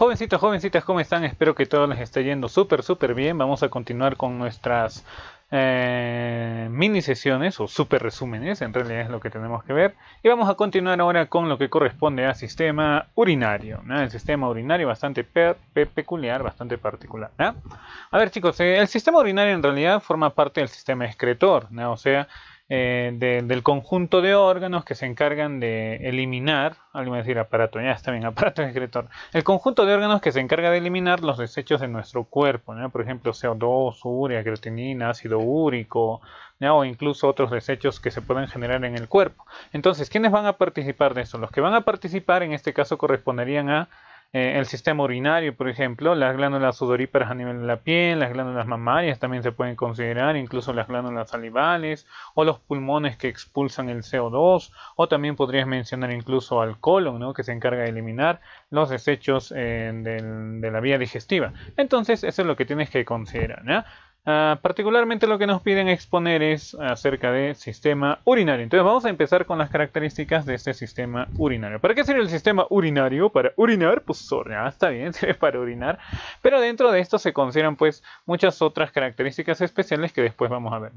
Jovencitos, jovencitas, ¿cómo están? Espero que todo les esté yendo súper, súper bien. Vamos a continuar con nuestras eh, mini sesiones o super resúmenes, en realidad es lo que tenemos que ver. Y vamos a continuar ahora con lo que corresponde al sistema urinario. El sistema urinario bastante peculiar, bastante particular. A ver chicos, eh, el sistema urinario en realidad forma parte del sistema excretor, o sea, eh, del conjunto de órganos que se encargan de eliminar, alguien va decir aparato, ya aparato excretor, el conjunto de órganos que se encarga de eliminar los desechos de nuestro cuerpo, por ejemplo CO2, urea, creatinina, ácido úrico, o incluso otros desechos que se pueden generar en el cuerpo. Entonces, ¿quiénes van a participar de eso? Los que van a participar en este caso corresponderían a eh, el sistema urinario, por ejemplo, las glándulas sudoríparas a nivel de la piel, las glándulas mamarias también se pueden considerar, incluso las glándulas salivales o los pulmones que expulsan el CO2, o también podrías mencionar incluso al colon, que se encarga de eliminar los desechos eh, de la vía digestiva. Entonces, eso es lo que tienes que considerar. Ah, particularmente lo que nos piden exponer es acerca del sistema urinario. Entonces vamos a empezar con las características de este sistema urinario. ¿Para qué sirve el sistema urinario? Para urinar, pues ya está bien, sirve para urinar. Pero dentro de esto se consideran pues muchas otras características especiales que después vamos a ver.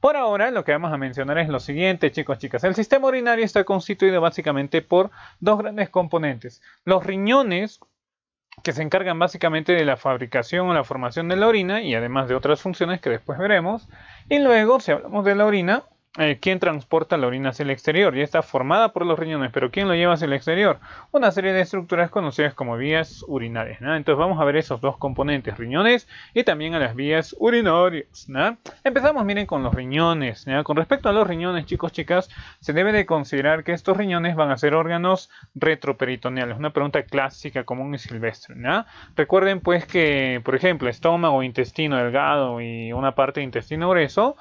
Por ahora lo que vamos a mencionar es lo siguiente, chicos, chicas. El sistema urinario está constituido básicamente por dos grandes componentes. Los riñones que se encargan básicamente de la fabricación o la formación de la orina y además de otras funciones que después veremos. Y luego, si hablamos de la orina, eh, quién transporta la orina hacia el exterior. Ya está formada por los riñones, pero ¿quién lo lleva hacia el exterior? Una serie de estructuras conocidas como vías urinarias. Entonces vamos a ver esos dos componentes, riñones y también a las vías urinarias. Empezamos, miren, con los riñones. Con respecto a los riñones, chicos, chicas, se debe de considerar que estos riñones van a ser órganos retroperitoneales. Una pregunta clásica, común y silvestre. Recuerden pues que, por ejemplo, estómago, intestino delgado y una parte de intestino grueso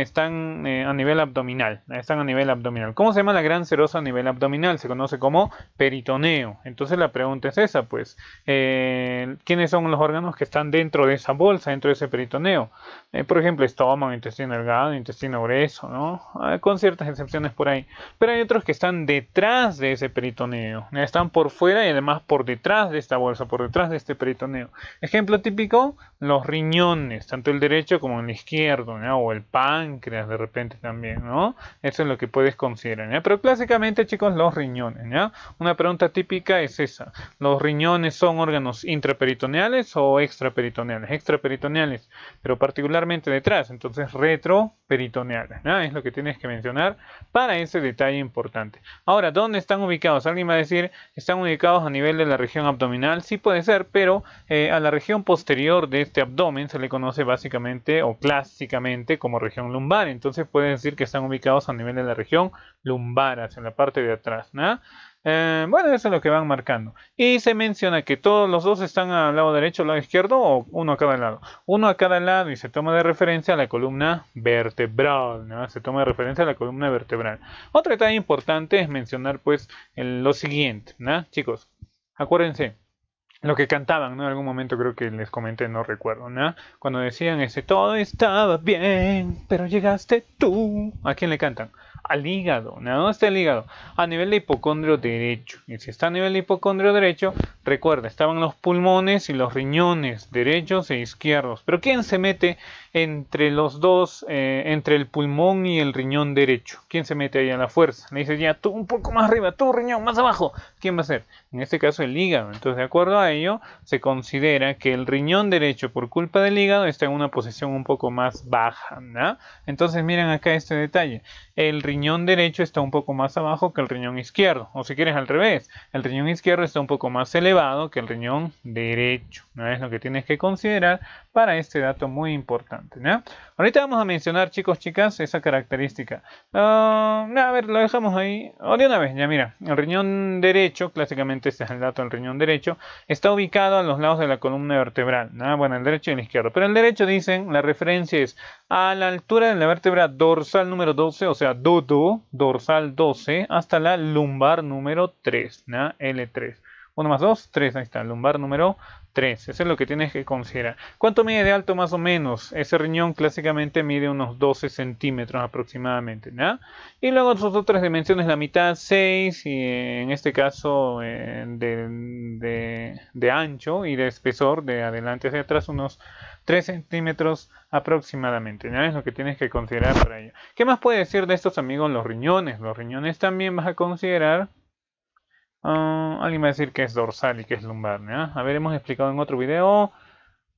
están eh, a nivel abdominal. Están a nivel abdominal. ¿Cómo se llama la gran serosa a nivel abdominal? Se conoce como peritoneo. Entonces la pregunta es esa, pues, eh, ¿quiénes son los órganos que están dentro de esa bolsa, dentro de ese peritoneo? Eh, por ejemplo, estómago, intestino delgado, intestino grueso, ¿no? Ah, con ciertas excepciones por ahí. Pero hay otros que están detrás de ese peritoneo. Están por fuera y además por detrás de esta bolsa, por detrás de este peritoneo. Ejemplo típico, los riñones, tanto el derecho como el izquierdo, O el páncreas de repente también, ¿no? Eso es lo que puedes considerar, ¿ya? Pero clásicamente, chicos, los riñones, ¿ya? Una pregunta típica es esa. ¿Los riñones son órganos intraperitoneales o extraperitoneales? Extraperitoneales, pero particularmente detrás, entonces retroperitoneales, ¿ya? Es lo que tienes que mencionar para ese detalle importante. Ahora, ¿dónde están ubicados? Alguien va a decir, están ubicados a nivel de la región abdominal, sí puede ser, pero eh, a la región posterior de este abdomen se le conoce básicamente o clásicamente como región región lumbar. Entonces pueden decir que están ubicados a nivel de la región lumbar, hacia la parte de atrás. Eh, bueno, eso es lo que van marcando. Y se menciona que todos los dos están al lado derecho, al lado izquierdo o uno a cada lado. Uno a cada lado y se toma de referencia a la columna vertebral. Se toma de referencia a la columna vertebral. otra detalle importante es mencionar pues lo siguiente. ¿no? Chicos, acuérdense lo que cantaban, ¿no? En algún momento creo que les comenté, no recuerdo, ¿no? Cuando decían ese todo estaba bien, pero llegaste tú. ¿A quién le cantan? al hígado, ¿no? ¿Dónde está el hígado? A nivel de hipocondrio derecho. Y si está a nivel de hipocondrio derecho, recuerda, estaban los pulmones y los riñones derechos e izquierdos. Pero ¿quién se mete entre los dos, eh, entre el pulmón y el riñón derecho? ¿Quién se mete ahí a la fuerza? Le dice ya, tú un poco más arriba, tú riñón más abajo. ¿Quién va a ser? En este caso el hígado. Entonces, de acuerdo a ello, se considera que el riñón derecho, por culpa del hígado, está en una posición un poco más baja, ¿no? Entonces, miren acá este detalle. El riñón riñón derecho está un poco más abajo que el riñón izquierdo, o si quieres al revés, el riñón izquierdo está un poco más elevado que el riñón derecho, ¿no? Es lo que tienes que considerar para este dato muy importante, Ahorita vamos a mencionar, chicos, chicas, esa característica. Ah, a ver, lo dejamos ahí, o de una vez, ya mira, el riñón derecho, clásicamente este es el dato del riñón derecho, está ubicado a los lados de la columna vertebral, ¿no? Bueno, el derecho y el izquierdo, pero el derecho dicen, la referencia es a la altura de la vértebra dorsal número 12, o sea, DUT, dorsal 12 hasta la lumbar número 3, l L3. 1 más 2, 3, ahí está, lumbar número 3. Eso es lo que tienes que considerar. ¿Cuánto mide de alto más o menos? Ese riñón clásicamente mide unos 12 centímetros aproximadamente. ¿no? Y luego sus otras dimensiones, la mitad 6 y en este caso eh, de, ancho y de espesor de adelante hacia atrás unos 3 centímetros aproximadamente. Es lo que tienes que considerar para ello. ¿Qué más puede decir de estos amigos los riñones? Los riñones también vas a considerar Ah, alguien va a decir que es dorsal y que es lumbar, ver, hemos explicado en otro video.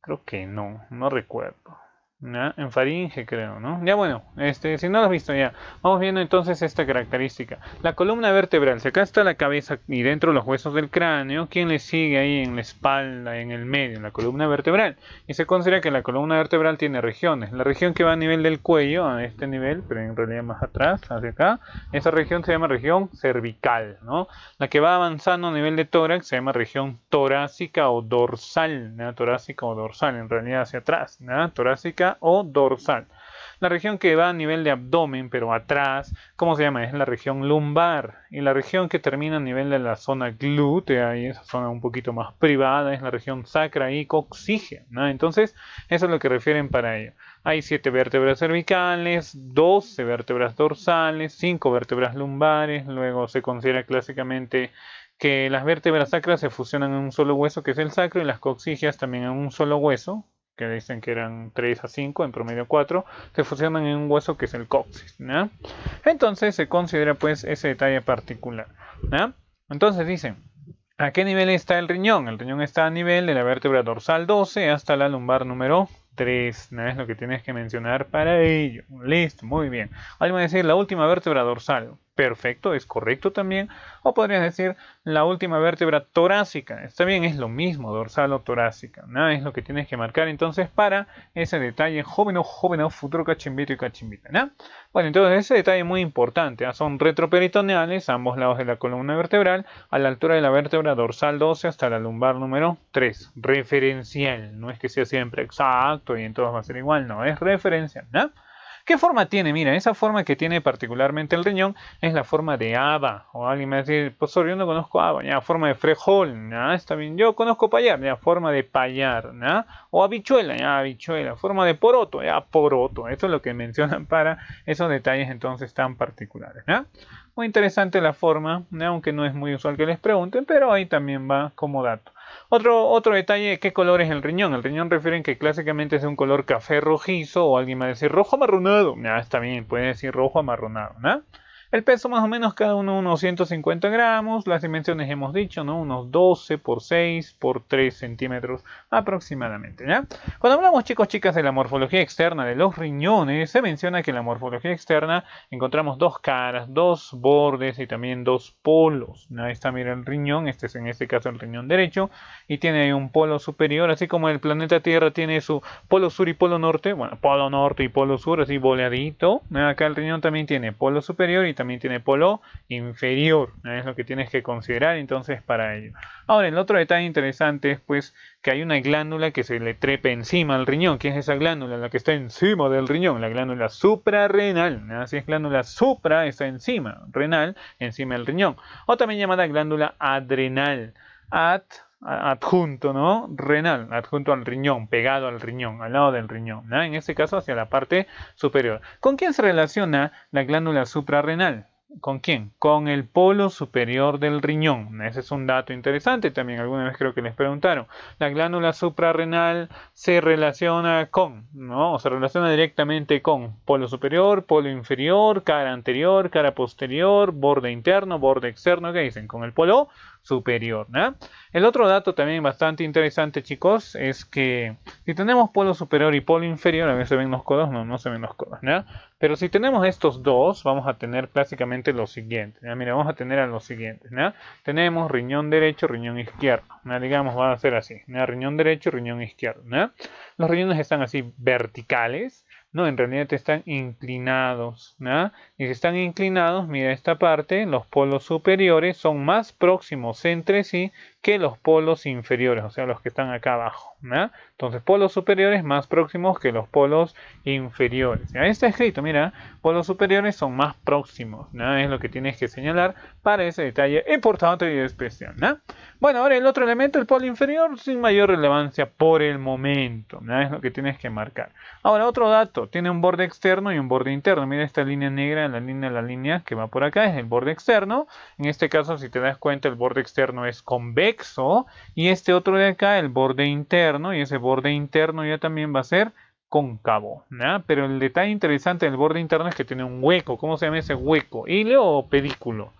Creo que no, no recuerdo. En faringe creo, ¿no? Ya bueno, este, si no lo has visto ya, vamos viendo entonces esta característica. La columna vertebral, si acá está la cabeza y dentro los huesos del cráneo, ¿quién le sigue ahí en la espalda, en el medio, en la columna vertebral? Y se considera que la columna vertebral tiene regiones. La región que va a nivel del cuello, a este nivel, pero en realidad más atrás, hacia acá, esa región se llama región cervical, ¿no? La que va avanzando a nivel de tórax se llama región torácica o dorsal, ¿no? Torácica o dorsal, en realidad hacia atrás, ¿no? Torácica o dorsal. La región que va a nivel de abdomen, pero atrás, ¿cómo se llama? Es la región lumbar. Y la región que termina a nivel de la zona glútea, y esa zona un poquito más privada, es la región sacra y coxígena. Entonces, eso es lo que refieren para ello. Hay 7 vértebras cervicales, 12 vértebras dorsales, 5 vértebras lumbares, luego se considera clásicamente que las vértebras sacras se fusionan en un solo hueso que es el sacro y las coxígeas también en un solo hueso que dicen que eran 3 a 5, en promedio 4, se fusionan en un hueso que es el cóccix. Entonces se considera pues ese detalle particular. Entonces dicen, ¿a qué nivel está el riñón? El riñón está a nivel de la vértebra dorsal 12 hasta la lumbar número 3. Es lo que tienes que mencionar para ello. Listo, muy bien. Ahora voy a decir la última vértebra dorsal perfecto, es correcto también. O podrías decir la última vértebra torácica. Está bien, es lo mismo, dorsal o torácica. Es lo que tienes que marcar entonces para ese detalle joven o joven o futuro cachimbito y cachimbita. ¿no? Bueno, entonces ese detalle muy importante. ¿ah? Son retroperitoneales, a ambos lados de la columna vertebral, a la altura de la vértebra dorsal 12 hasta la lumbar número 3. Referencial. No es que sea siempre exacto y en todos va a ser igual, no, es referencial. ¿no? ¿Qué forma tiene? Mira, esa forma que tiene particularmente el riñón es la forma de haba. O alguien me va a decir, pues yo no conozco haba, ya, forma de frejol, ¿no? está bien. Yo conozco payar, ya, forma de payar, ¿no? O habichuela, ya, habichuela, forma de poroto, ya, poroto. Eso es lo que mencionan para esos detalles entonces tan particulares, ¿no? Muy interesante la forma, ¿eh? aunque no es muy usual que les pregunten, pero ahí también va como dato. Otro, otro detalle, ¿qué color es el riñón? El riñón refieren que clásicamente es de un color café rojizo o alguien va a decir rojo amarronado. Ya, ah, está bien, puede decir rojo amarronado, ¿no? El peso más o menos cada uno unos 150 gramos, las dimensiones hemos dicho, ¿no? Unos 12 por 6 por 3 centímetros aproximadamente, Cuando hablamos chicos, chicas, de la morfología externa de los riñones, se menciona que en la morfología externa encontramos dos caras, dos bordes y también dos polos. Ahí está, mira el riñón, este es en este caso el riñón derecho, y tiene un polo superior, así como el planeta Tierra tiene su polo sur y polo norte, bueno, polo norte y polo sur, así boleadito. Acá el riñón también tiene polo superior y también tiene polo inferior, es lo que tienes que considerar entonces para ello. Ahora, el otro detalle interesante es pues que hay una glándula que se le trepe encima al riñón, que es esa glándula la que está encima del riñón, la glándula suprarrenal, así es glándula supra está encima, renal, encima del riñón, o también llamada glándula adrenal. At adjunto, ¿no? Renal, adjunto al riñón, pegado al riñón, al lado del riñón, ¿no? En este caso hacia la parte superior. ¿Con quién se relaciona la glándula suprarrenal? ¿Con quién? Con el polo superior del riñón. Ese es un dato interesante también. Alguna vez creo que les preguntaron. La glándula suprarrenal se relaciona con, ¿no? se relaciona directamente con polo superior, polo inferior, cara anterior, cara posterior, borde interno, borde externo. ¿Qué dicen? Con el polo superior. El otro dato también bastante interesante, chicos, es que si tenemos polo superior y polo inferior, a veces se ven los codos, no, no se ven los codos, ¿no? Pero si tenemos estos dos, vamos a tener clásicamente lo siguiente, ¿no? Mira, vamos a tener a los siguientes, ¿no? Tenemos riñón derecho, riñón izquierdo, ¿no? Digamos, va a ser así, ¿no? Riñón derecho, riñón izquierdo, ¿no? Los riñones están así verticales, no, en realidad están inclinados. Y si están inclinados, mira esta parte, los polos superiores son más próximos entre sí que los polos inferiores, o sea, los que están acá abajo. ¿no? Entonces, polos superiores más próximos que los polos inferiores. Ahí está escrito, mira, polos superiores son más próximos. ¿no? Es lo que tienes que señalar para ese detalle importante y especial. ¿no? Bueno, ahora el otro elemento, el polo inferior, sin mayor relevancia por el momento. Es lo que tienes que marcar. Ahora, otro dato, tiene un borde externo y un borde interno. Mira esta línea negra, la línea, la línea que va por acá es el borde externo. En este caso, si te das cuenta, el borde externo es convexo y este otro de acá, el borde interno, y ese borde interno ya también va a ser cóncavo, ¿no? Pero el detalle interesante del borde interno es que tiene un hueco. ¿Cómo se llama ese hueco? ¿Hilo o pedículo?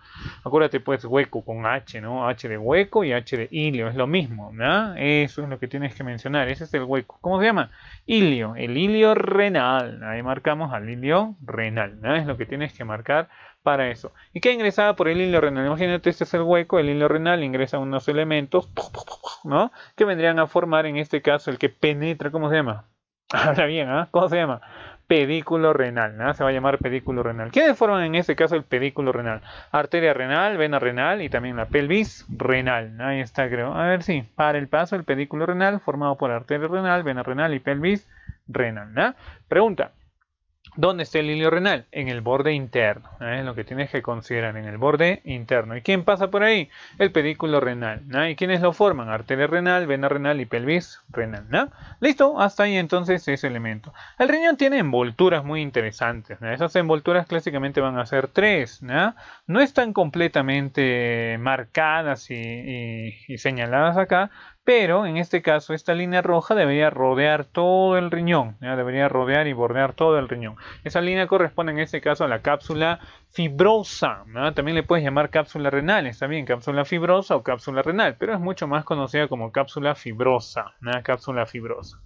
Acuérdate, pues, hueco con H, ¿no? H de hueco y H de hilio, es lo mismo, ¿no? Eso es lo que tienes que mencionar, ese es el hueco. ¿Cómo se llama? Hilio, el hilio renal. Ahí marcamos al hilio renal, ¿no? Es lo que tienes que marcar para eso. ¿Y qué ingresaba por el hilo renal? Imagínate, este es el hueco, el hilo renal ingresa unos elementos, ¿no? Que vendrían a formar en este caso el que penetra, ¿cómo se llama? Ahora bien, ¿ah? ¿Cómo se llama? Pedículo renal, ¿no? ¿ah? Se va a llamar pedículo renal. ¿qué forman en este caso el pedículo renal? Arteria renal, vena renal y también la pelvis renal. Ahí está, creo. A ver si, para el paso, el pedículo renal formado por arteria renal, vena renal y pelvis renal, ¿no? Pregunta. ¿Dónde está el hilio renal? En el borde interno. ¿eh? Es lo que tienes que considerar en el borde interno. ¿Y quién pasa por ahí? El pedículo renal. ¿Y quiénes lo forman? Arteria renal, vena renal y pelvis renal. Listo, hasta ahí entonces ese elemento. El riñón tiene envolturas muy interesantes. Esas envolturas clásicamente van a ser tres. No, están completamente marcadas y señaladas acá, pero en este caso esta línea roja debería rodear todo el riñón, debería rodear y bordear todo el riñón. Esa línea corresponde en este caso a la cápsula fibrosa, también le puedes llamar cápsula renal, está bien, cápsula fibrosa o cápsula renal, pero es mucho más conocida como cápsula fibrosa, cápsula fibrosa.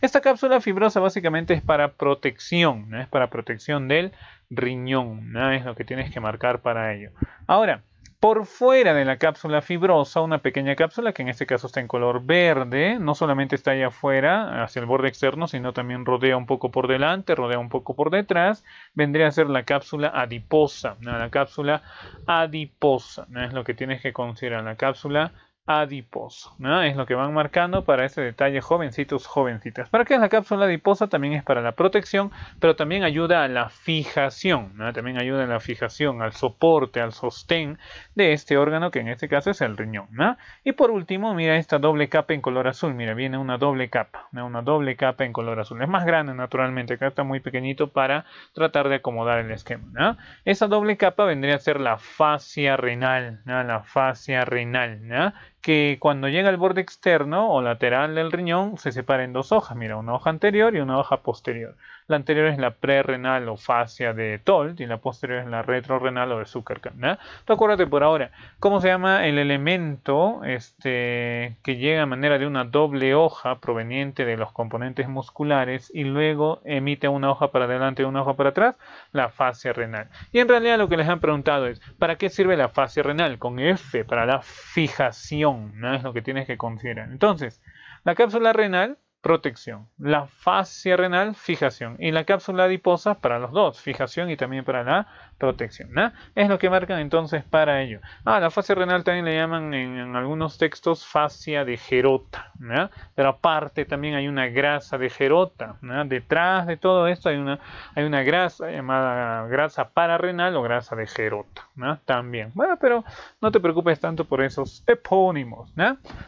Esta cápsula fibrosa básicamente es para protección, es para protección del riñón, es lo que tienes que marcar para ello. Ahora, por fuera de la cápsula fibrosa, una pequeña cápsula que en este caso está en color verde, no solamente está allá afuera, hacia el borde externo, sino también rodea un poco por delante, rodea un poco por detrás, vendría a ser la cápsula adiposa. La cápsula adiposa ¿no? es lo que tienes que considerar, la cápsula adiposo. ¿no? Es lo que van marcando para ese detalle, jovencitos, jovencitas. ¿Para qué es la cápsula adiposa? También es para la protección, pero también ayuda a la fijación. ¿no? También ayuda a la fijación, al soporte, al sostén de este órgano, que en este caso es el riñón. ¿no? Y por último, mira esta doble capa en color azul. Mira, viene una doble capa, una doble capa en color azul. Es más grande, naturalmente. Acá está muy pequeñito para tratar de acomodar el esquema. ¿no? Esa doble capa vendría a ser la fascia renal, ¿no? la fascia renal. ¿no? que cuando llega al borde externo o lateral del riñón se separa en dos hojas, mira, una hoja anterior y una hoja posterior. La anterior es la prerrenal o fascia de Tolt y la posterior es la retrorenal o de Zuckerman. acuérdate por ahora, ¿cómo se llama el elemento este, que llega a manera de una doble hoja proveniente de los componentes musculares y luego emite una hoja para adelante y una hoja para atrás? La fascia renal. Y en realidad lo que les han preguntado es, ¿para qué sirve la fascia renal? Con F, para la fijación, ¿no? es lo que tienes que considerar. Entonces, la cápsula renal protección. La fascia renal, fijación. Y la cápsula adiposa para los dos, fijación y también para la protección. ¿no? Es lo que marcan entonces para ello. Ah, la fascia renal también le llaman en, algunos textos fascia de Gerota. ¿no? Pero aparte también hay una grasa de Gerota. ¿no? Detrás de todo esto hay una, hay una grasa llamada grasa pararenal o grasa de Gerota. También. Bueno, pero no te preocupes tanto por esos epónimos.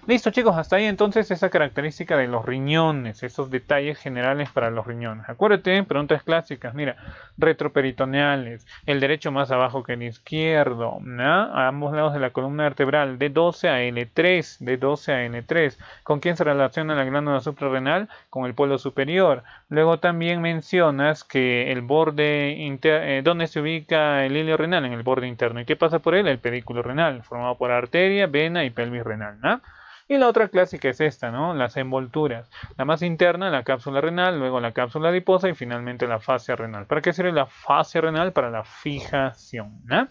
Listo chicos, hasta ahí entonces esa característica de los riñones, esos detalles generales para los riñones. Acuérdate, preguntas clásicas, mira, retroperitoneales, el derecho más abajo que el izquierdo, ¿no? a ambos lados de la columna vertebral, de 12 a N3, D12 a N3. ¿Con quién se relaciona la glándula suprarrenal? Con el polo superior. Luego también mencionas que el borde, interno, eh, ¿dónde se ubica el hilo renal? En el borde interno. ¿Y qué pasa por él? El pedículo renal, formado por arteria, vena y pelvis renal. ¿no? Y la otra clásica es esta, ¿no? Las envolturas. La más interna, la cápsula renal, luego la cápsula adiposa y finalmente la fascia renal. ¿Para qué sirve la fascia renal? Para la fijación. ¿no?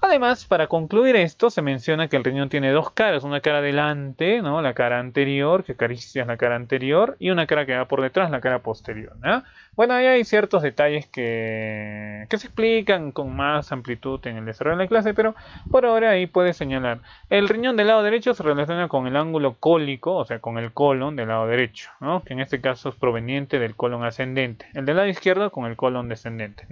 Además, para concluir esto, se menciona que el riñón tiene dos caras. Una cara delante, ¿no? La cara anterior, que acaricia la cara anterior, y una cara que va por detrás, la cara posterior. ¿no? Bueno, ahí hay ciertos detalles que, que se explican con más amplitud en el desarrollo de la clase, pero por ahora ahí puedes señalar. El riñón del lado derecho se relaciona con el ángulo cólico, o sea, con el colon del lado derecho, ¿no? que en este caso es proveniente del colon ascendente. El del lado izquierdo con el colon descendente.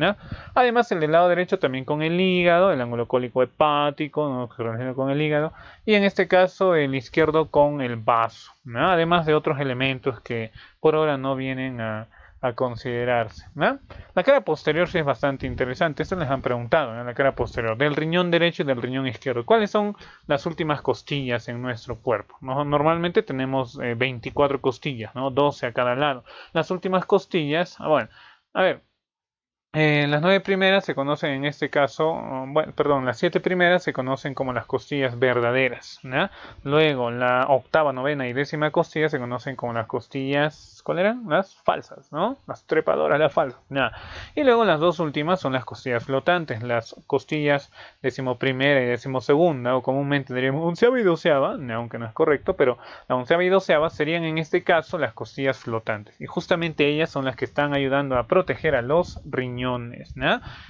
Además, el del lado derecho también con el hígado, el ángulo cólico hepático, ¿no? que se relaciona con el hígado, y en este caso el izquierdo con el vaso, además de otros elementos que por ahora no vienen a a considerarse. ¿no? La cara posterior sí es bastante interesante. Esto les han preguntado, en la cara posterior, del riñón derecho y del riñón izquierdo. ¿Cuáles son las últimas costillas en nuestro cuerpo? Normalmente tenemos 24 eh, costillas, ¿no? 12 a cada lado. Las últimas costillas, ah, bueno, a ver, eh, las nueve primeras se conocen en este caso, oh, bueno, perdón, las siete primeras se conocen como las costillas verdaderas. Luego, la octava, novena y décima costilla se conocen como las costillas, ¿cuál eran? Las falsas, ¿no? Las trepadoras, las falsas. Y luego las dos últimas son las costillas flotantes, las costillas primera y segunda o comúnmente diríamos onceava y doceava, aunque no es correcto, pero la onceava y doceava serían en este caso las costillas flotantes. Y justamente ellas son las que están ayudando a proteger a los riñones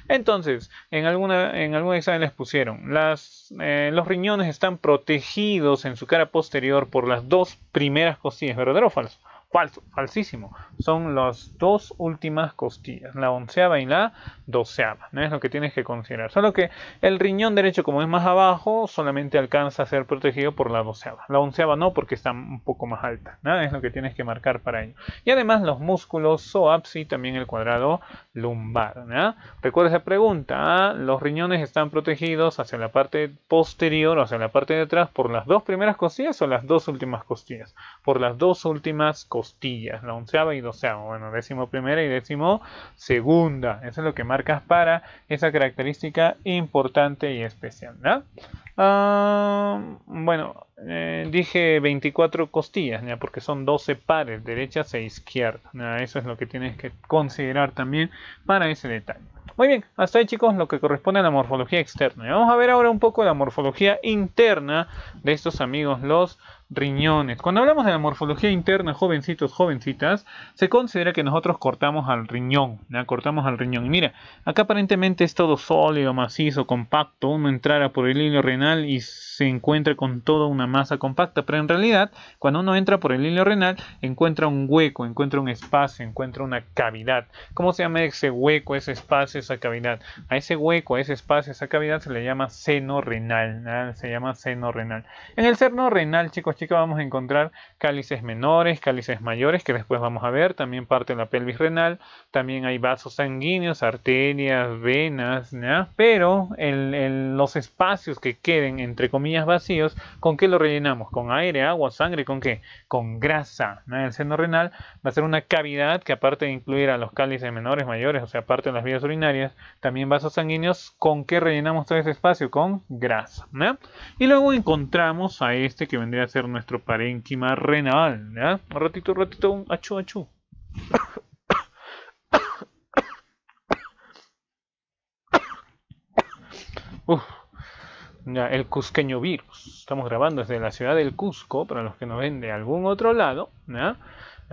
entonces, en, alguna, en algún examen les pusieron, las, eh, los riñones están protegidos en su cara posterior por las dos primeras costillas, ¿verdadero o falso? falso, falsísimo. Son las dos últimas costillas, la onceava y la doceava. ¿no? Es lo que tienes que considerar. Solo que el riñón derecho, como es más abajo, solamente alcanza a ser protegido por la doceava. La onceava no, porque está un poco más alta. Es lo que tienes que marcar para ello. Y además los músculos soapsi, y también el cuadrado lumbar. Recuerda esa pregunta. ¿ah? Los riñones están protegidos hacia la parte posterior o hacia la parte de atrás por las dos primeras costillas o las dos últimas costillas. Por las dos últimas costillas costillas, la onceava y doceava, bueno, décimo primera y décimo segunda. Eso es lo que marcas para esa característica importante y especial, ¿no? Ah, bueno, eh, dije 24 costillas, porque son 12 pares, derechas e izquierdas. Eso es lo que tienes que considerar también para ese detalle. Muy bien, hasta ahí chicos lo que corresponde a la morfología externa. Y vamos a ver ahora un poco la morfología interna de estos amigos, los riñones. Cuando hablamos de la morfología interna, jovencitos, jovencitas, se considera que nosotros cortamos al riñón, cortamos al riñón. Y mira, acá aparentemente es todo sólido, macizo, compacto. Uno entrara por el hilo renal y se encuentra con toda una masa compacta, pero en realidad, cuando uno entra por el hilo renal, encuentra un hueco, encuentra un espacio, encuentra una cavidad. ¿Cómo se llama ese hueco, ese espacio, esa cavidad? A ese hueco, a ese espacio, esa cavidad se le llama seno renal, se llama seno renal. En el seno renal, chicos, que vamos a encontrar cálices menores, cálices mayores, que después vamos a ver, también parte de la pelvis renal, también hay vasos sanguíneos, arterias, venas, pero en los espacios que queden entre comillas vacíos, ¿con qué lo rellenamos? ¿Con aire, agua, sangre? ¿Con qué? Con grasa. El seno renal va a ser una cavidad que aparte de incluir a los cálices menores, mayores, o sea, aparte de las vías urinarias, también vasos sanguíneos, ¿con qué rellenamos todo ese espacio? Con grasa. ¿no? Y luego encontramos a este que vendría a ser nuestro parénquima renal. Un ratito, un ratito, un achú, achu. el cusqueño virus. Estamos grabando desde la ciudad del Cusco, para los que nos ven de algún otro lado.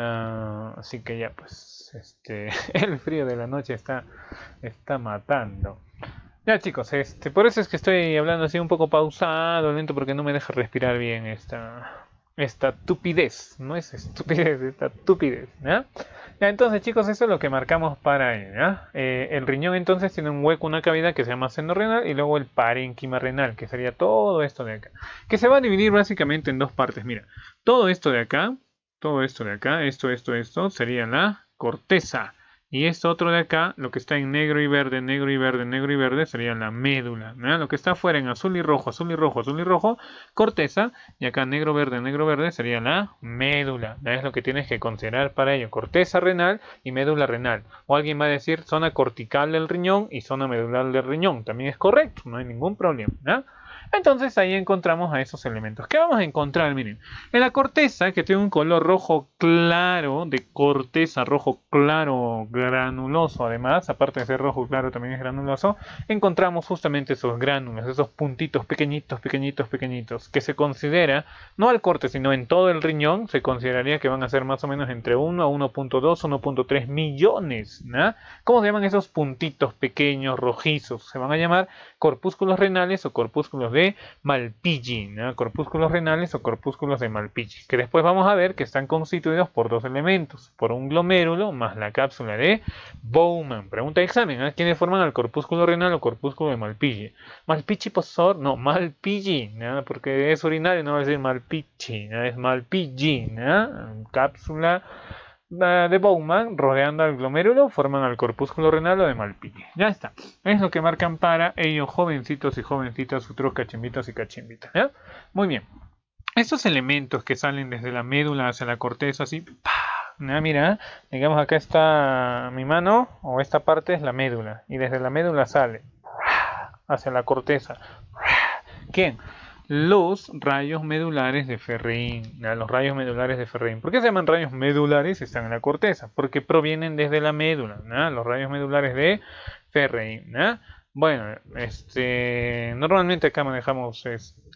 Ah, así que ya, pues, este, el frío de la noche está, está matando. Ya chicos, este, por eso es que estoy hablando así un poco pausado, lento, porque no me deja respirar bien esta, esta tupidez. No es estupidez, esta tupidez. Ya, entonces chicos, eso es lo que marcamos para eh, el riñón entonces tiene un hueco, una cavidad que se llama seno renal y luego el parénquima renal, que sería todo esto de acá. Que se va a dividir básicamente en dos partes. Mira, todo esto de acá, todo esto de acá, esto, esto, esto, sería la corteza y esto otro de acá, lo que está en negro y verde, negro y verde, negro y verde, sería la médula. Lo que está afuera en azul y rojo, azul y rojo, azul y rojo, corteza. Y acá negro, verde, negro, verde sería la médula. Es lo que tienes que considerar para ello. Corteza renal y médula renal. O alguien va a decir zona cortical del riñón y zona medular del riñón. También es correcto, no hay ningún problema. Entonces ahí encontramos a esos elementos. ¿Qué vamos a encontrar? Miren, en la corteza, que tiene un color rojo claro, de corteza rojo claro granuloso, además, aparte de ser rojo claro también es granuloso, encontramos justamente esos gránulos, esos puntitos pequeñitos, pequeñitos, pequeñitos, que se considera, no al corte, sino en todo el riñón, se consideraría que van a ser más o menos entre 1 a 1.2, 1.3 millones. ¿Cómo se llaman esos puntitos pequeños, rojizos? Se van a llamar corpúsculos renales o corpúsculos de de corpúsculos renales o corpúsculos de Malpighi, que después vamos a ver que están constituidos por dos elementos, por un glomérulo más la cápsula de Bowman. Pregunta de examen, ¿eh? ¿quiénes forman el corpúsculo renal o corpúsculo de Malpighi? Malpighi posor, no, Malpighi, porque es urinario, no va a decir Malpighi, es Malpighi, cápsula de Bowman rodeando al glomérulo forman al corpúsculo renal o de Malpighi. Ya está. Es lo que marcan para ellos jovencitos y jovencitas, otros cachimbitos y cachimbitas. ¿ya? Muy bien. Estos elementos que salen desde la médula hacia la corteza, así, ah, mira, digamos acá está mi mano o esta parte es la médula y desde la médula sale hacia la corteza. ¿Quién? los rayos medulares de Ferreín. los rayos medulares de Ferreín. ¿Por qué se llaman rayos medulares? Están en la corteza, porque provienen desde la médula. Los rayos medulares de Ferreín. ¿no? Bueno, este, normalmente acá manejamos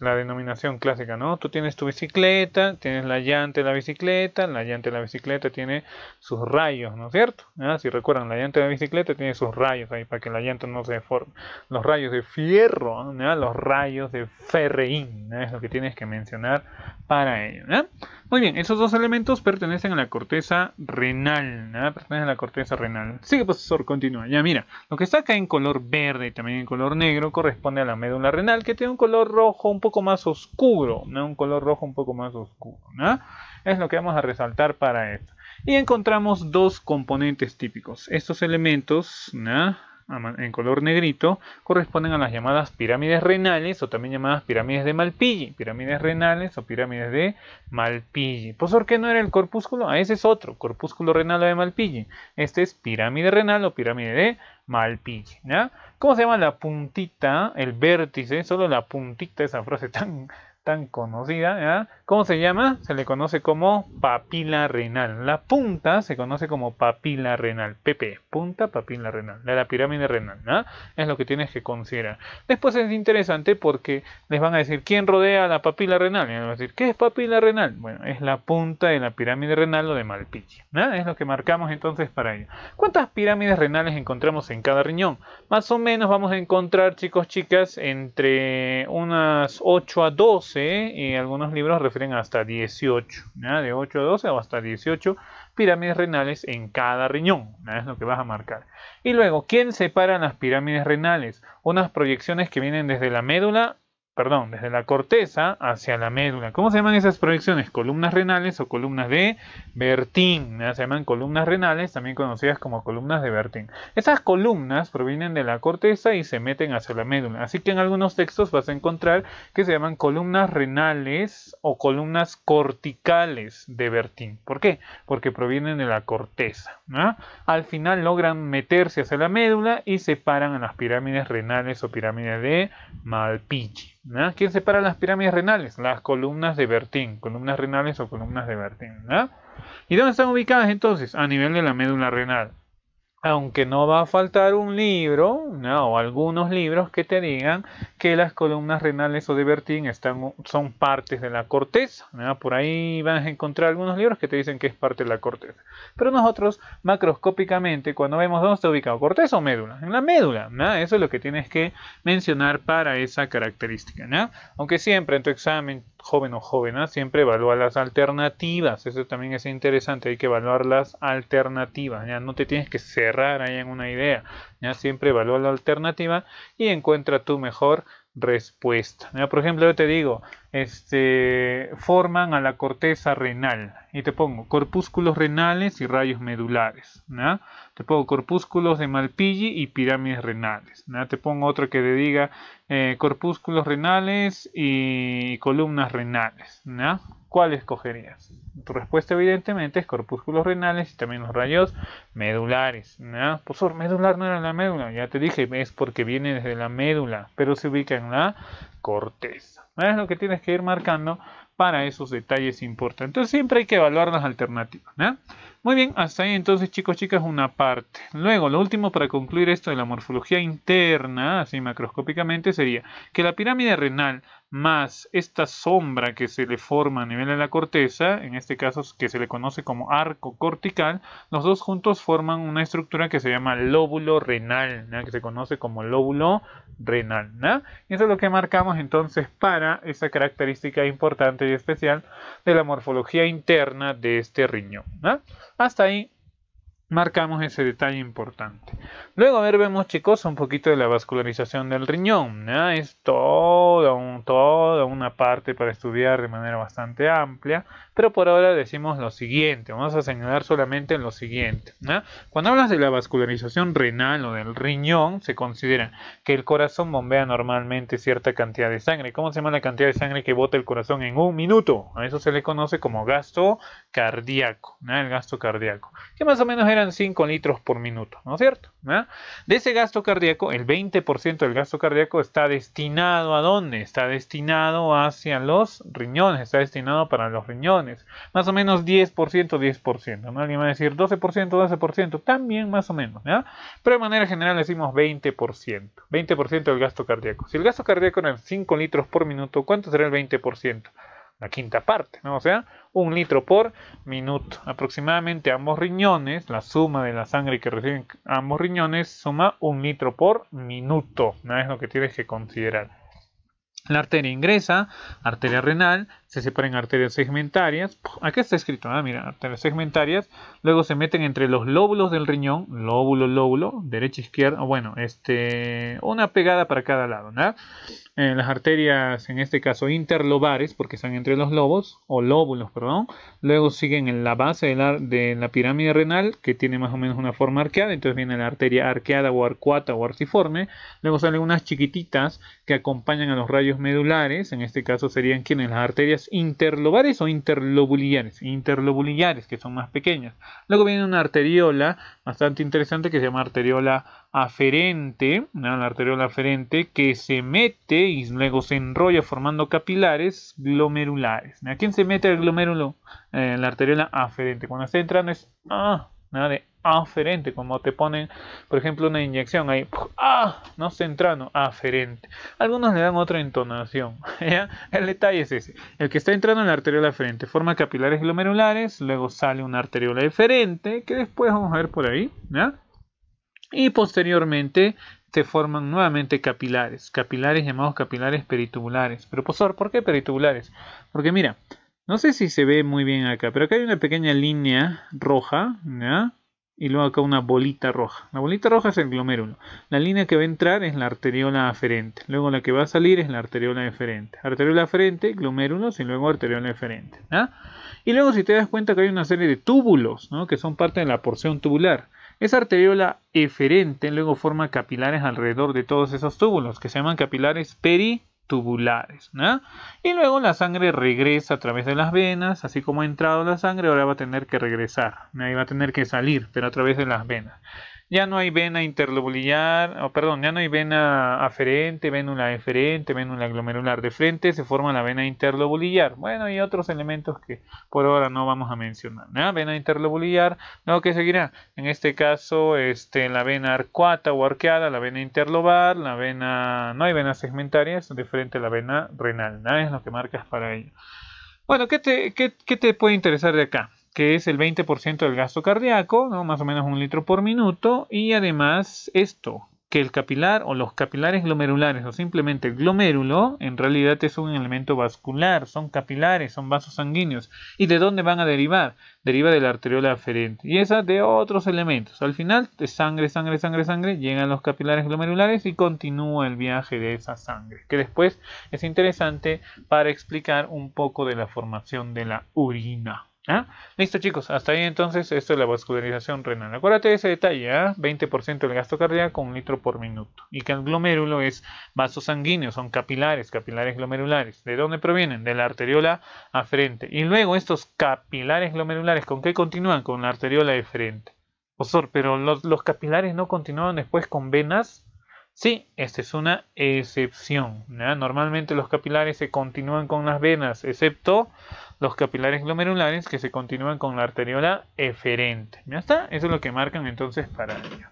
la denominación clásica, ¿no? Tú tienes tu bicicleta, tienes la llanta de la bicicleta, la llanta de la bicicleta tiene sus rayos, ¿no es cierto? ¿Ah? Si recuerdan, la llanta de la bicicleta tiene sus rayos ahí para que la llanta no se deforme. Los rayos de fierro, ¿no? los rayos de ferreín, es lo que tienes que mencionar para ello. ¿no? Muy bien, esos dos elementos pertenecen a la corteza renal, pertenecen a la corteza renal. Sigue, profesor, continúa. Ya, mira, lo que está acá en color verde también en color negro, corresponde a la médula renal, que tiene un color rojo un poco más oscuro, ¿no? Un color rojo un poco más oscuro, ¿no? Es lo que vamos a resaltar para esto. Y encontramos dos componentes típicos. Estos elementos, ¿no? en color negrito corresponden a las llamadas pirámides renales o también llamadas pirámides de Malpighi, pirámides renales o pirámides de Malpighi. Pues ¿por qué no era el corpúsculo? Ah, ese es otro, corpúsculo renal de Malpighi. Este es pirámide renal o pirámide de Malpighi. ¿ya? ¿Cómo se llama la puntita, el vértice? Solo la puntita, esa frase tan, tan conocida, ¿ya? ¿Cómo se llama? Se le conoce como papila renal. La punta se conoce como papila renal. PP, punta papila renal. La, la pirámide renal, Es lo que tienes que considerar. Después es interesante porque les van a decir quién rodea la papila renal. Y van a decir, ¿qué es papila renal? Bueno, es la punta de la pirámide renal o de Malpighi. ¿no? Es lo que marcamos entonces para ello. ¿Cuántas pirámides renales encontramos en cada riñón? Más o menos vamos a encontrar, chicos, chicas, entre unas 8 a 12 y eh, algunos libros hasta 18, de 8 a 12 o hasta 18 pirámides renales en cada riñón, es lo que vas a marcar. Y luego, ¿quién separa las pirámides renales? Unas proyecciones que vienen desde la médula perdón, desde la corteza hacia la médula. ¿Cómo se llaman esas proyecciones? Columnas renales o columnas de Bertin. Se llaman columnas renales, también conocidas como columnas de Vertín. Esas columnas provienen de la corteza y se meten hacia la médula. Así que en algunos textos vas a encontrar que se llaman columnas renales o columnas corticales de Vertín. ¿Por qué? Porque provienen de la corteza. Al final logran meterse hacia la médula y se paran a las pirámides renales o pirámides de Malpighi. ¿Ah? ¿Quién separa las pirámides renales? Las columnas de Bertín, columnas renales o columnas de Bertín. ¿Ah? ¿Y dónde están ubicadas entonces? A nivel de la médula renal aunque no va a faltar un libro, o algunos libros que te digan que las columnas renales o de Bertin están, son partes de la corteza. Por ahí vas a encontrar algunos libros que te dicen que es parte de la corteza. Pero nosotros, macroscópicamente, cuando vemos dónde está ubicado, corteza o médula, en la médula, eso es lo que tienes que mencionar para esa característica. Aunque siempre en tu examen, joven o joven, siempre evalúa las alternativas. Eso también es interesante, hay que evaluar las alternativas. No te tienes que ser ahí en una idea. ¿ya? Siempre evalúa la alternativa y encuentra tu mejor respuesta. ¿ya? Por ejemplo, yo te digo, este, forman a la corteza renal. Y te pongo corpúsculos renales y rayos medulares. Te pongo corpúsculos de Malpighi y pirámides renales. Te pongo otro que te diga eh, corpúsculos renales y columnas renales. ¿no? ¿Cuál escogerías? Tu respuesta evidentemente es corpúsculos renales y también los rayos medulares. ¿no? Pues medular no era la médula. Ya te dije, es porque viene desde la médula, pero se ubica en la corteza. Es lo que tienes que ir marcando para esos detalles importantes. Entonces siempre hay que evaluar las alternativas. Muy bien, hasta ahí entonces chicos, chicas, una parte. Luego, lo último para concluir esto de la morfología interna, así macroscópicamente, sería que la pirámide renal más esta sombra que se le forma a nivel de la corteza, en este caso que se le conoce como arco cortical, los dos juntos forman una estructura que se llama lóbulo renal, que se conoce como lóbulo renal. eso es lo que marcamos entonces para esa característica importante y especial de la morfología interna de este riñón. Hasta ahí marcamos ese detalle importante. Luego, a ver, vemos chicos un poquito de la vascularización del riñón. ¿no? Es toda, una parte para estudiar de manera bastante amplia, pero por ahora decimos lo siguiente, vamos a señalar solamente lo siguiente. ¿no? Cuando hablas de la vascularización renal o del riñón, se considera que el corazón bombea normalmente cierta cantidad de sangre. ¿Cómo se llama la cantidad de sangre que bota el corazón en un minuto? A eso se le conoce como gasto cardíaco, ¿no? el gasto cardíaco, que más o menos eran 5 litros por minuto, ¿no es cierto? ¿no? De ese gasto cardíaco, el 20% del gasto cardíaco está destinado a dónde? Está destinado hacia los riñones, está destinado para los riñones. Más o menos 10%, 10%, ¿no? Alguien va a decir 12%, 12%, también más o menos, Pero de manera general decimos 20%, 20% del gasto cardíaco. Si el gasto cardíaco era 5 litros por minuto, ¿cuánto será el 20%? la quinta parte, ¿no? O sea, un litro por minuto. Aproximadamente ambos riñones, la suma de la sangre que reciben ambos riñones suma un litro por minuto, Es lo que tienes que considerar. La arteria ingresa, arteria renal, se separa en arterias segmentarias. Aquí está escrito, ¿ah? mira, arterias segmentarias. Luego se meten entre los lóbulos del riñón, lóbulo, lóbulo, derecha, izquierda. Bueno, este, una pegada para cada lado, eh, las arterias, en este caso, interlobares, porque están entre los lobos, o lóbulos, perdón. Luego siguen en la base de la, de la pirámide renal, que tiene más o menos una forma arqueada. Entonces viene la arteria arqueada o arcuata o arciforme. Luego salen unas chiquititas que acompañan a los rayos medulares, en este caso serían quienes las arterias interlobares o interlobuliares, interlobuliares que son más pequeñas. Luego viene una arteriola bastante interesante que se llama arteriola aferente, la arteriola aferente que se mete y luego se enrolla formando capilares glomerulares. ¿A quién se mete el glomerulo? Eh, la arteriola aferente. Cuando se entran es ah, de aferente, como te ponen, por ejemplo, una inyección ahí, ah, no centrano, aferente. Algunos le dan otra entonación. El detalle es ese: el que está entrando en la arteriola aferente forma capilares glomerulares, luego sale una arteriola eferente, que después vamos a ver por ahí, ¿ya? y posteriormente se forman nuevamente capilares, capilares llamados capilares peritubulares. Pero, profesor, ¿por qué peritubulares? Porque mira, no sé si se ve muy bien acá, pero acá hay una pequeña línea roja, ¿ya? y luego acá una bolita roja. La bolita roja es el glomérulo. La línea que va a entrar es la arteriola aferente. Luego la que va a salir es la arteriola eferente. Arteriola aferente, glomérulos y luego arteriola eferente. Y luego si te das cuenta que hay una serie de túbulos que son parte de la porción tubular. Esa arteriola eferente luego forma capilares alrededor de todos esos túbulos que se llaman capilares peri tubulares. Y luego la sangre regresa a través de las venas, así como ha entrado la sangre, ahora va a tener que regresar, ahí va a tener que salir, pero a través de las venas ya no hay vena interlobular, o perdón, ya no hay vena aferente, vénula eferente, vénula glomerular de frente, se forma la vena interlobular. Bueno, y otros elementos que por ahora no vamos a mencionar. ¿no? Vena interlobular, lo ¿no? que seguirá, en este caso, este, la vena arcuata o arqueada, la vena interlobar, la vena, no hay venas segmentarias, de frente a la vena renal, ¿no? es lo que marcas para ello. Bueno, ¿qué te, qué te puede interesar de acá? que es el 20% del gasto cardíaco, más o menos un litro por minuto, y además esto, que el capilar o los capilares glomerulares o simplemente el glomérulo en realidad es un elemento vascular, son capilares, son vasos sanguíneos. ¿Y de dónde van a derivar? Deriva de la arteriola aferente y esa de otros elementos. Al final, de sangre, sangre, sangre, sangre, llegan los capilares glomerulares y continúa el viaje de esa sangre, que después es interesante para explicar un poco de la formación de la urina. ¿Ah? Listo chicos, hasta ahí entonces esto es la vascularización renal. Acuérdate de ese detalle, 20% ¿ah? del gasto cardíaco, un litro por minuto. Y que el glomérulo es vasos sanguíneo, son capilares, capilares glomerulares. ¿De dónde provienen? De la arteriola a frente. Y luego estos capilares glomerulares, ¿con qué continúan? Con la arteriola de frente. Osor, pero los capilares no continúan después con venas. Sí, esta es una excepción. Normalmente los capilares se continúan con las venas, excepto los capilares glomerulares que se continúan con la arteriola eferente. ¿Ya está? Eso es lo que marcan entonces para ellos.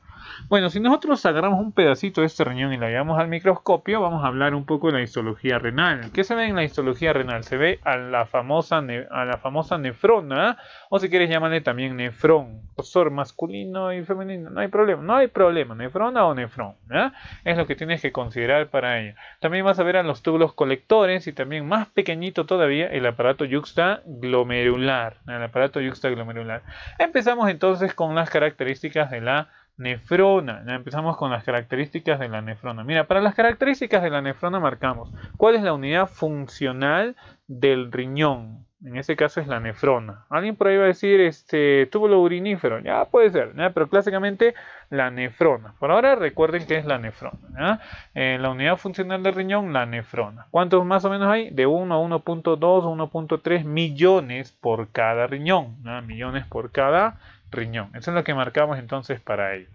Bueno, si nosotros agarramos un pedacito de este riñón y lo llevamos al microscopio, vamos a hablar un poco de la histología renal. ¿Qué se ve en la histología renal? Se ve a la famosa, a la famosa nefrona, o si quieres llamarle también nefrón, sor masculino y femenino, no hay problema, no hay problema, nefrona o nefrón, ¿eh? es lo que tienes que considerar para ella. También vas a ver a los túbulos colectores y también más pequeñito todavía el aparato yuxtaglomerular, ¿eh? el aparato yuxtaglomerular. Empezamos entonces con las características de la Nefrona. Empezamos con las características de la nefrona. Mira, para las características de la nefrona marcamos cuál es la unidad funcional del riñón. En ese caso es la nefrona. Alguien por ahí va a decir este túbulo urinífero. Ya puede ser, pero clásicamente la nefrona. Por ahora recuerden que es la nefrona. Eh, la unidad funcional del riñón, la nefrona. ¿Cuántos más o menos hay? De 1 a 1.2, 1.3 millones por cada riñón. Millones por cada riñón. Eso es lo que marcamos entonces para ello.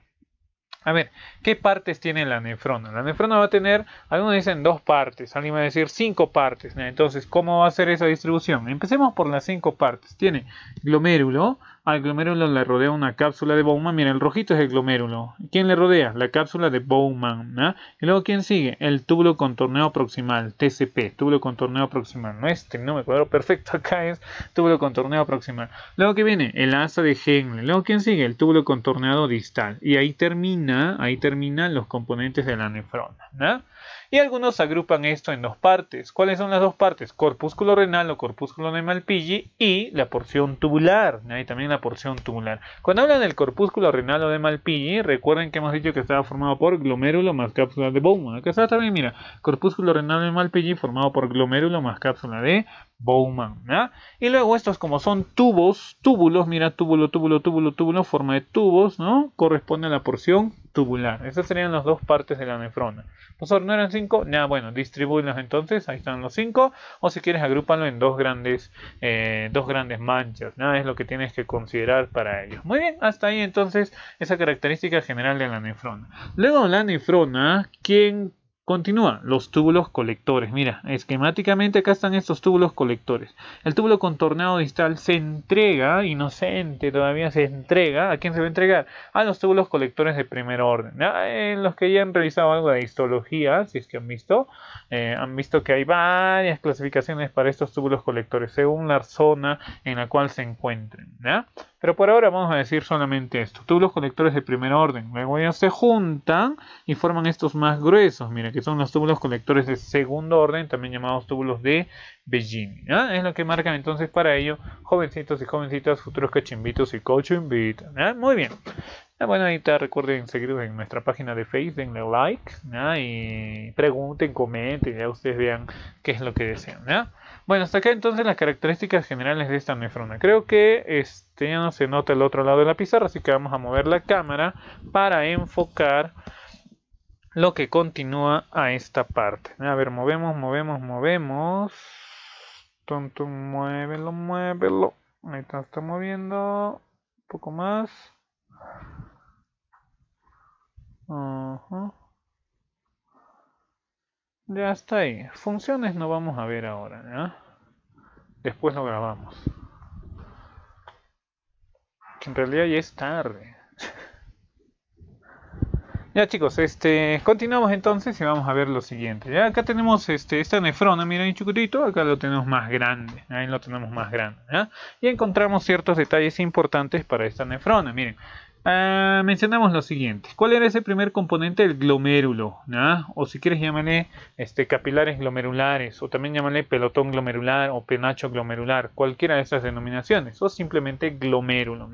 A ver, ¿qué partes tiene la nefrona? La nefrona va a tener, algunos dicen dos partes, alguien va a decir cinco partes. Entonces, ¿cómo va a ser esa distribución? Empecemos por las cinco partes. Tiene glomérulo, al glomérulo le rodea una cápsula de Bowman. Mira, el rojito es el glomérulo. ¿Quién le rodea? La cápsula de Bowman. ¿no? Y luego, ¿quién sigue? El túbulo contorneado proximal, TCP, túbulo contorneado proximal. No este, no me acuerdo. perfecto acá es túbulo contorneado proximal. Luego, que viene? El asa de Henle. Luego, ¿quién sigue? El túbulo contorneado distal. Y ahí termina, ahí terminan los componentes de la nefrona. ¿no? y algunos agrupan esto en dos partes. ¿Cuáles son las dos partes? Corpúsculo renal o corpúsculo de Malpighi y la porción tubular. Ahí también la porción tubular. Cuando hablan del corpúsculo renal o de Malpighi, recuerden que hemos dicho que estaba formado por glomérulo más cápsula de Bowman. Que está también, mira, corpúsculo renal de Malpighi formado por glomérulo más cápsula de Bowman. ¿ya? Y luego estos como son tubos, túbulos, mira, túbulo, túbulo, túbulo, túbulo, forma de tubos, ¿no? Corresponde a la porción tubular. Esas serían las dos partes de la nefrona. Profesor, ¿no eran cinco? Nada, bueno, distribuirlos entonces, ahí están los cinco. O si quieres, agrúpalo en dos grandes, eh, dos grandes manchas. Nada, es lo que tienes que considerar para ellos. Muy bien, hasta ahí entonces esa característica general de la nefrona. Luego la nefrona, ¿quién Continúa, los túbulos colectores. Mira, esquemáticamente acá están estos túbulos colectores. El túbulo contornado distal se entrega, inocente todavía se entrega. ¿A quién se va a entregar? A los túbulos colectores de primer orden. Ah, en los que ya han realizado algo de histología, si es que han visto, eh, han visto que hay varias clasificaciones para estos túbulos colectores según la zona en la cual se encuentren. ¿ya? Pero por ahora vamos a decir solamente esto. túbulos colectores de primer orden. Luego ellos se juntan y forman estos más gruesos. Mira, que son los túbulos colectores de segundo orden, también llamados túbulos de Bellini. Es lo que marcan entonces para ello jovencitos y jovencitas, futuros cachimbitos y coaching Muy bien. Ah, bueno, ahorita recuerden seguirnos en nuestra página de Facebook, denle like y pregunten, comenten, ya ustedes vean qué es lo que desean. Bueno, hasta acá entonces las características generales de esta nefrona. Creo que este, ya no se nota el otro lado de la pizarra, así que vamos a mover la cámara para enfocar lo que continúa a esta parte. A ver, movemos, movemos, movemos. Tonto, muévelo, muévelo. Ahí está, está moviendo. Un poco más. Ajá. Ya está ahí. Funciones no vamos a ver ahora. Después lo grabamos. en realidad ya es tarde. Ya chicos, este, continuamos entonces y vamos a ver lo siguiente. Ya acá tenemos este, esta nefrona, miren chiquitito, acá lo tenemos más grande, ahí lo tenemos más grande. Y encontramos ciertos detalles importantes para esta nefrona, miren. Ah, mencionamos lo siguiente. ¿Cuál era ese primer componente del glomérulo? O si quieres llamarle este, capilares glomerulares, o también llamarle pelotón glomerular o penacho glomerular, cualquiera de esas denominaciones, o simplemente glomérulo.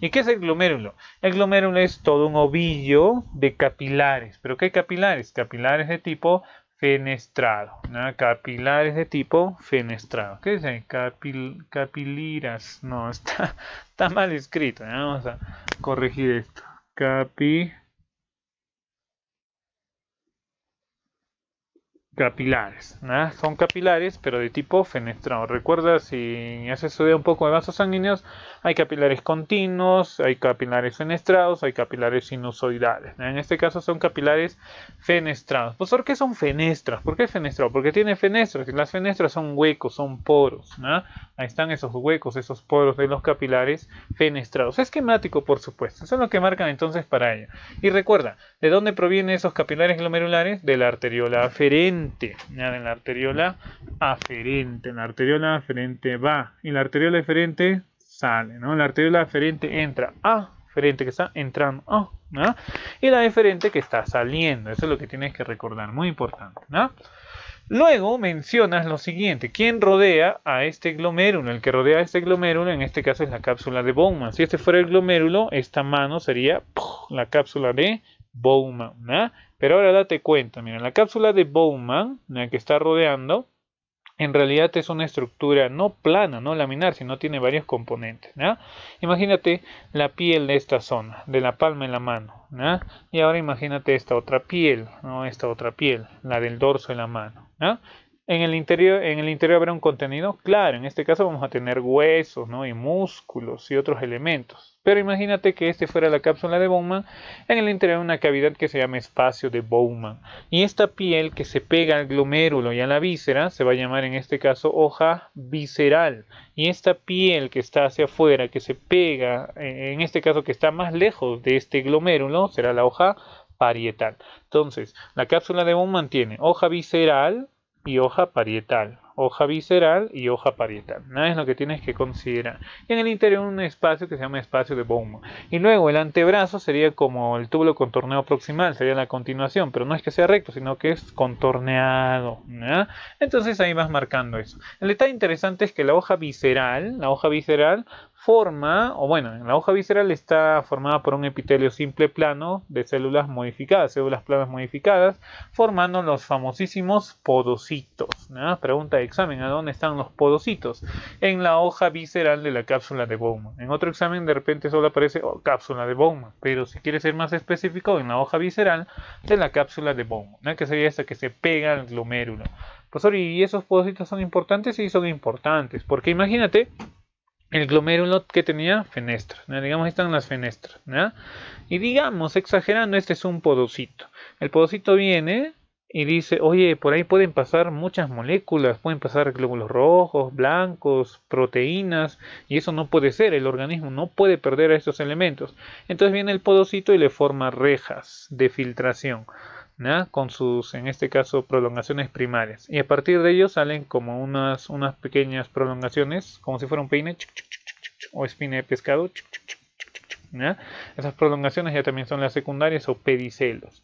¿Y qué es el glomérulo? El glomérulo es todo un ovillo de capilares. ¿Pero qué capilares? Capilares de tipo fenestrado, capilares de tipo fenestrado. ¿Qué dice? Capil, capiliras, no, está, está mal escrito, vamos a corregir esto. Capi capilares. ¿no? Son capilares, pero de tipo fenestrado. Recuerda, si se estudia un poco de vasos sanguíneos, hay capilares continuos, hay capilares fenestrados, hay capilares sinusoidales. En este caso son capilares fenestrados. Pues, ¿Por qué son fenestras? ¿Por qué fenestrado? Porque tiene fenestras. Y Las fenestras son huecos, son poros. ¿no? Ahí están esos huecos, esos poros de los capilares fenestrados. Esquemático, por supuesto. Eso es lo que marcan entonces para ella. Y recuerda, ¿de dónde provienen esos capilares glomerulares? De la arteriola aferente en la arteriola aferente, en la arteriola aferente va y la arteriola aferente sale, ¿no? La arteriola aferente entra a, aferente que está entrando Y la deferente que está saliendo, eso es lo que tienes que recordar, muy importante, ¿no? Luego mencionas lo siguiente, ¿quién rodea a este glomérulo? El que rodea a este glomérulo en este caso es la cápsula de Bowman. Si este fuera el glomérulo, esta mano sería la cápsula de Bowman. ¿no? ¿eh? Pero ahora date cuenta, mira, la cápsula de Bowman, la que está rodeando, en realidad es una estructura no plana, no laminar, sino tiene varios componentes. ¿no? ¿eh? Imagínate la piel de esta zona, de la palma en la mano. ¿no? ¿eh? Y ahora imagínate esta otra piel, ¿no? esta otra piel, la del dorso de la mano. En el interior, en el interior habrá un contenido claro, en este caso vamos a tener huesos, ¿no? y músculos y otros elementos. Pero imagínate que este fuera la cápsula de Bowman, en el interior hay una cavidad que se llama espacio de Bowman. Y esta piel que se pega al glomérulo y a la víscera se va a llamar en este caso hoja visceral. Y esta piel que está hacia afuera, que se pega, eh, en este caso que está más lejos de este glomérulo, será la hoja parietal. Entonces, la cápsula de Bowman tiene hoja visceral, y hoja parietal. Hoja visceral y hoja parietal. ¿no? Es lo que tienes que considerar. Y en el interior un espacio que se llama espacio de Bowman. Y luego el antebrazo sería como el túbulo contorneado proximal, sería la continuación, pero no es que sea recto, sino que es contorneado. Entonces ahí vas marcando eso. El detalle interesante es que la hoja visceral, la hoja visceral forma, o bueno, en la hoja visceral está formada por un epitelio simple plano de células modificadas, células planas modificadas, formando los famosísimos podocitos. Pregunta de examen, ¿a dónde están los podocitos? En la hoja visceral de la cápsula de Bowman. En otro examen de repente solo aparece oh, cápsula de Bowman, pero si quieres ser más específico, en la hoja visceral de la cápsula de Bowman, que sería esta que se pega al glomérulo. Profesor, ¿y esos podocitos son importantes? Sí, son importantes, porque imagínate el glomérulo que tenía fenestra. Digamos, Digamos, están las fenestras. ¿no? Y digamos, exagerando, este es un podocito. El podocito viene y dice, oye, por ahí pueden pasar muchas moléculas, pueden pasar glóbulos rojos, blancos, proteínas, y eso no puede ser, el organismo no puede perder a estos elementos. Entonces viene el podocito y le forma rejas de filtración con sus, en este caso, prolongaciones primarias. Y a partir de ellos salen como unas, unas pequeñas prolongaciones, como si fuera un peine, o espina de pescado, esas prolongaciones ya también son las secundarias o pedicelos.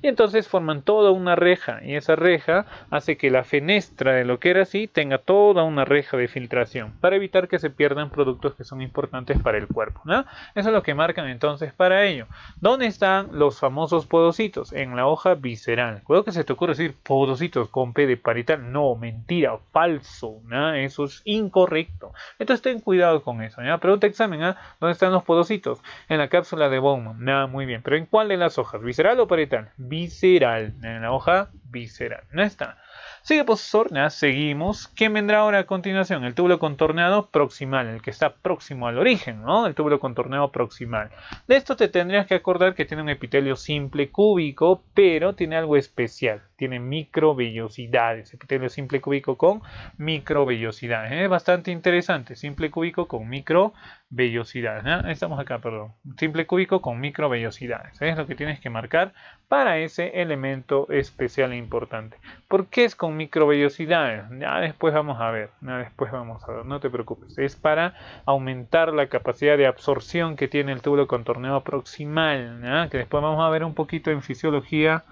Y entonces forman toda una reja y esa reja hace que la fenestra de lo que era así tenga toda una reja de filtración para evitar que se pierdan productos que son importantes para el cuerpo. Eso es lo que marcan entonces para ello. ¿Dónde están los famosos podocitos? En la hoja visceral. Cuidado que se te ocurre decir podocitos con P de parital. No, mentira, falso. Eso es incorrecto. Entonces ten cuidado con eso. Pregunta examen, ¿ah? ¿dónde están los podocitos? en la cápsula de Bowman. Nada, muy bien. Pero ¿en cuál de las hojas? ¿Visceral o parietal? Visceral. En la hoja visceral. No está. Sigue profesor, nada, seguimos. ¿Qué vendrá ahora a continuación? El túbulo contorneado proximal, el que está próximo al origen, ¿no? El túbulo contorneado proximal. De esto te tendrías que acordar que tiene un epitelio simple cúbico, pero tiene algo especial tiene microvellosidades. Epitelio simple cúbico con microvellosidades. Es ¿eh? bastante interesante. Simple cúbico con microvellosidades. ¿eh? Estamos acá, perdón. Simple cúbico con microvellosidades. ¿eh? Es lo que tienes que marcar para ese elemento especial e importante. ¿Por qué es con microvellosidades? Ya después vamos a ver. después vamos a ver. No te preocupes. Es para aumentar la capacidad de absorción que tiene el túbulo contorneo proximal. Que después vamos a ver un poquito en fisiología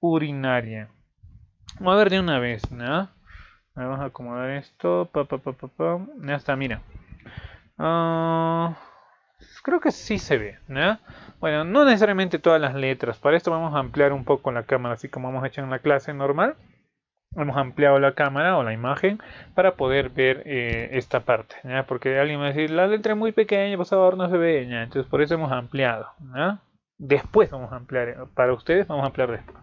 urinaria. Vamos a ver de una vez, ¿no? Vamos a acomodar esto. Pa, pa, pa, ya está, mira. Ah, creo que sí se ve, ¿no? Bueno, no necesariamente todas las letras. Para esto vamos a ampliar un poco la cámara, así como hemos hecho en la clase normal. Hemos ampliado la cámara o la imagen para poder ver eh, esta parte. ¿no? Porque alguien va a decir, la letra es muy pequeña, por favor no se ve. Entonces por eso hemos ampliado. ¿no? Después vamos a ampliar, eh, para ustedes vamos a ampliar después.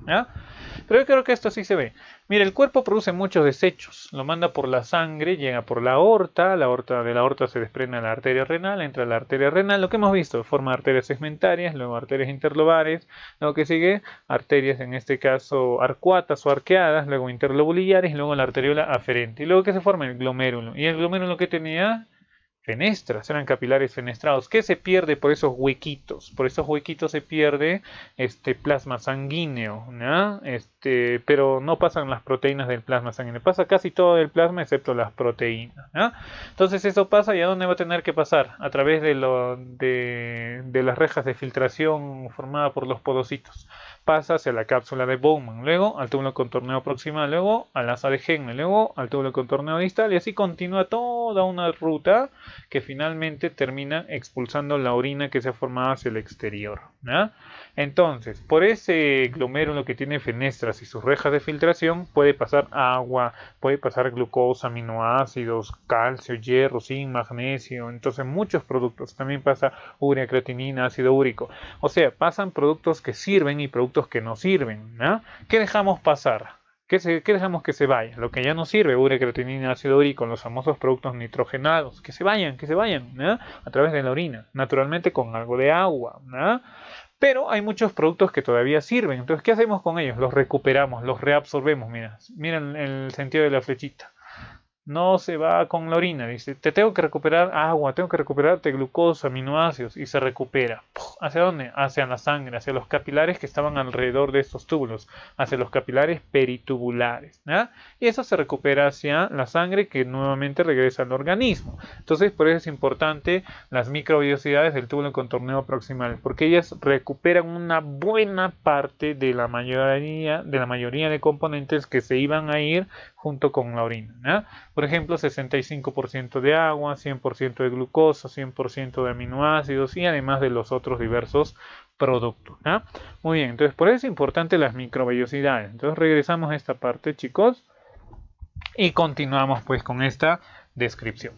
Pero yo creo que esto sí se ve. Mira, el cuerpo produce muchos desechos. Lo manda por la sangre, llega por la aorta. La aorta de la aorta se desprende la arteria renal, entra la arteria renal. Lo que hemos visto, forma arterias segmentarias, luego arterias interlobares. Luego que sigue, arterias en este caso arcuatas o arqueadas, luego y luego la arteriola aferente. Y luego que se forma el glomérulo. ¿Y el glomérulo que tenía? fenestras, eran capilares fenestrados. ¿Qué se pierde por esos huequitos? Por esos huequitos se pierde este plasma sanguíneo, ¿no? Este, pero no pasan las proteínas del plasma sanguíneo, pasa casi todo el plasma excepto las proteínas, ¿no? Entonces eso pasa y a dónde va a tener que pasar? A través de, de, las rejas de filtración formada por los podocitos pasa hacia la cápsula de Bowman, luego al túbulo contorneo proximal, luego al asa de Henle, luego al túbulo contorneo distal y así continúa toda una ruta que finalmente termina expulsando la orina que se ha formado hacia el exterior. Entonces, por ese glomérulo que tiene fenestras y sus rejas de filtración, puede pasar agua, puede pasar glucosa, aminoácidos, calcio, hierro, zinc, magnesio, entonces muchos productos. También pasa urea, creatinina, ácido úrico. O sea, pasan productos que sirven y productos que no sirven. ¿no? ¿Qué dejamos pasar? ¿Qué, ¿Qué, dejamos que se vaya? Lo que ya no sirve, urea, creatinina, ácido úrico, los famosos productos nitrogenados, que se vayan, que se vayan, ¿no? A través de la orina, naturalmente con algo de agua, ¿no? Pero hay muchos productos que todavía sirven. Entonces, ¿qué hacemos con ellos? Los recuperamos, los reabsorbemos. Mira, miren el sentido de la flechita no se va con la orina. Dice, te tengo que recuperar agua, tengo que recuperarte glucosa, aminoácidos, y se recupera. ¿Hacia dónde? Hacia la sangre, hacia los capilares que estaban alrededor de estos túbulos, hacia los capilares peritubulares. Y eso se recupera hacia la sangre que nuevamente regresa al organismo. Entonces, por eso es importante las microbiosidades del túbulo contorneo proximal, porque ellas recuperan una buena parte de la mayoría de, la mayoría de componentes que se iban a ir junto con la orina. Por ejemplo, 65% de agua, 100% de glucosa, 100% de aminoácidos y además de los otros diversos productos. Muy bien, entonces por eso es importante las microvellosidades. Entonces regresamos a esta parte, chicos, y continuamos pues con esta descripción.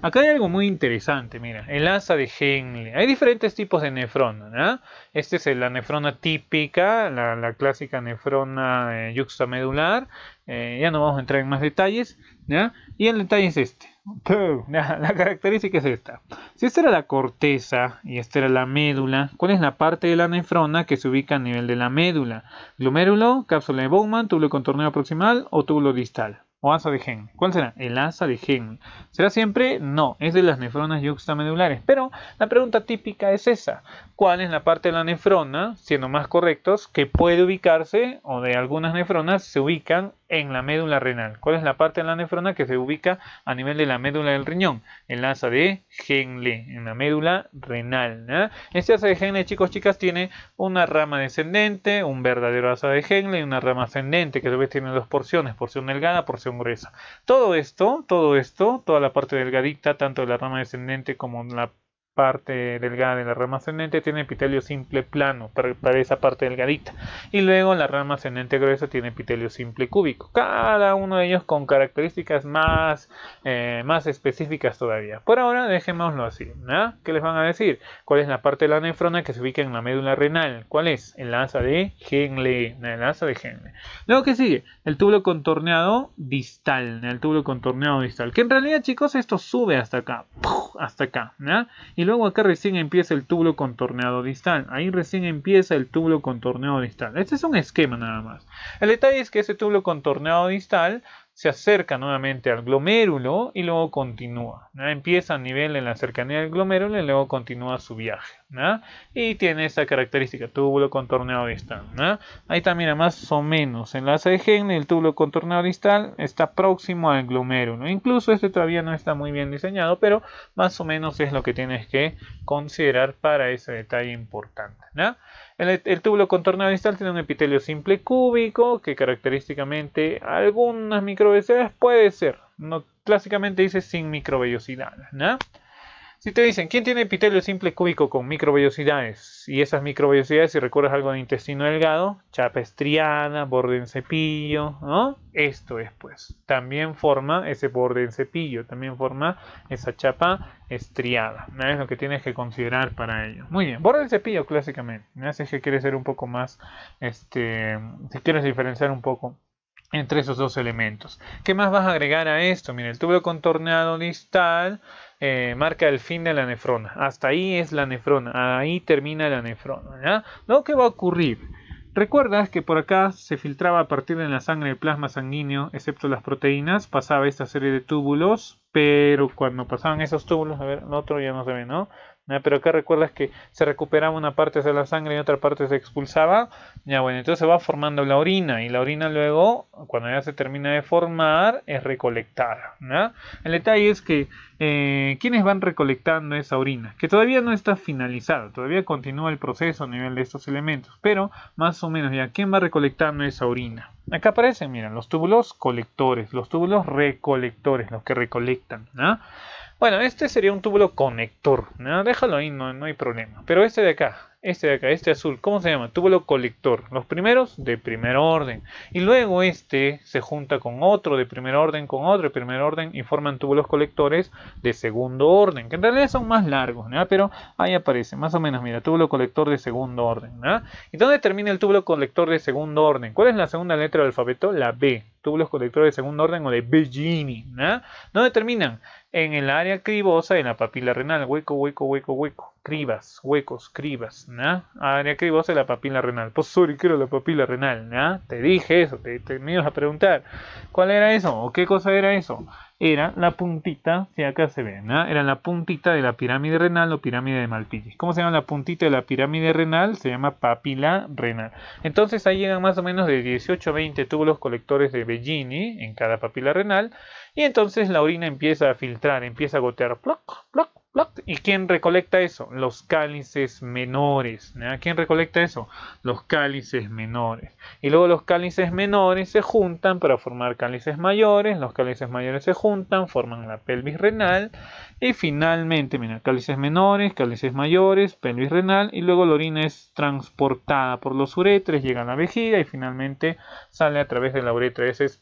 Acá hay algo muy interesante, mira, el asa de Henle. Hay diferentes tipos de nefrona. ¿no? Esta es la nefrona típica, la, clásica nefrona juxtamedular. Eh, eh, ya no vamos a entrar en más detalles. ¿no? Y el detalle es este. La característica es esta. Si esta era la corteza y esta era la médula, ¿cuál es la parte de la nefrona que se ubica a nivel de la médula? ¿Glomérulo, cápsula de Bowman, túbulo contorneo proximal o túbulo distal? o asa de Gen. ¿Cuál será? El asa de Gen. ¿Será siempre? No, es de las nefronas yuxtamedulares. Pero la pregunta típica es esa. ¿Cuál es la parte de la nefrona, siendo más correctos, que puede ubicarse o de algunas nefronas se ubican en la médula renal. ¿Cuál es la parte de la nefrona que se ubica a nivel de la médula del riñón? El asa de Henle, en la médula renal. Este asa de Henle, chicos, chicas, tiene una rama descendente, un verdadero asa de Henle y una rama ascendente, que tal vez tiene dos porciones, porción delgada, porción gruesa. Todo esto, todo esto, toda la parte delgadita, tanto de la rama descendente como la parte delgada de la rama ascendente tiene epitelio simple plano para, esa parte delgadita y luego la rama ascendente gruesa tiene epitelio simple cúbico cada uno de ellos con características más eh, más específicas todavía por ahora dejémoslo así ¿no? ¿qué les van a decir? ¿cuál es la parte de la nefrona que se ubica en la médula renal? ¿cuál es? el asa de Henle el asa de Henle luego ¿qué sigue el tubo contorneado distal el tubo contorneado distal que en realidad chicos esto sube hasta acá hasta acá ¿no? y y luego acá recién empieza el túbulo contorneado distal. Ahí recién empieza el túbulo contorneado distal. Este es un esquema nada más. El detalle es que ese túbulo contorneado distal se acerca nuevamente al glomérulo y luego continúa. Empieza a nivel en la cercanía del glomérulo y luego continúa su viaje. Y tiene esa característica, túbulo contorneado distal. Ahí también más o menos enlace de gen, el túbulo contorneado distal está próximo al glomérulo. Incluso este todavía no está muy bien diseñado, pero más o menos es lo que tienes que considerar para ese detalle importante. El, túbulo contornado distal tiene un epitelio simple cúbico que característicamente algunas microvellosidades puede ser. No, clásicamente dice sin microvellosidad. ¿no? Si te dicen, ¿quién tiene epitelio simple cúbico con microvellosidades? Y esas microvellosidades, si recuerdas algo de intestino delgado, chapa estriada, borde en cepillo, ¿no? Esto es, pues, también forma ese borde en cepillo, también forma esa chapa estriada. ¿no? Es lo que tienes que considerar para ello. Muy bien, borde en cepillo clásicamente. ¿no? Si que quieres ser un poco más, este, si quieres diferenciar un poco entre esos dos elementos. ¿Qué más vas a agregar a esto? Mira, el túbulo contorneado distal eh, marca el fin de la nefrona. Hasta ahí es la nefrona, ahí termina la nefrona. ¿ya? ¿No? ¿Qué va a ocurrir? Recuerdas que por acá se filtraba a partir de la sangre el plasma sanguíneo, excepto las proteínas, pasaba esta serie de túbulos, pero cuando pasaban esos túbulos, a ver, el otro ya no se ve, ¿no? Pero acá recuerdas que se recuperaba una parte de la sangre y otra parte se expulsaba. Ya bueno, entonces se va formando la orina y la orina luego, cuando ya se termina de formar, es recolectada. El detalle es que eh, ¿quiénes van recolectando esa orina, que todavía no está finalizada, todavía continúa el proceso a nivel de estos elementos, pero más o menos ya, ¿quién va recolectando esa orina? Acá aparecen, miren, los túbulos colectores, los túbulos recolectores, los que recolectan. Bueno, este sería un túbulo conector. ¿no? Déjalo ahí, no, no hay problema. Pero este de acá, este de acá, este azul, ¿cómo se llama? Túbulo colector. Los primeros de primer orden. Y luego este se junta con otro de primer orden, con otro de primer orden y forman túbulos colectores de segundo orden, que en realidad son más largos, Pero ahí aparece, más o menos, mira, túbulo colector de segundo orden, ¿Y dónde termina el túbulo colector de segundo orden? ¿Cuál es la segunda letra del alfabeto? La B. Túbulos colectores de segundo orden o de B. ¿no? ¿Dónde terminan? en el área cribosa, en la papila renal, hueco, hueco, hueco, hueco, cribas, huecos, cribas, ¿na? Área cribosa de la papila renal. Pues sorry, quiero la papila renal, ¿na? Te dije eso, te, me ibas a preguntar. ¿Cuál era eso? ¿O qué cosa era eso? Era la puntita, si acá se ve, ¿no? Era la puntita de la pirámide renal o pirámide de Malpighi. ¿Cómo se llama la puntita de la pirámide renal? Se llama papila renal. Entonces ahí llegan más o menos de 18 a 20 túbulos colectores de Bellini en cada papila renal y entonces la orina empieza a filtrar, empieza a gotear. ¿Y quién recolecta eso? Los cálices menores. ¿Quién recolecta eso? Los cálices menores. Y luego los cálices menores se juntan para formar cálices mayores. Los cálices mayores se juntan, forman la pelvis renal. Y finalmente, mira, cálices menores, cálices mayores, pelvis renal. Y luego la orina es transportada por los uretres, llega a la vejiga y finalmente sale a través de la uretra. Ese es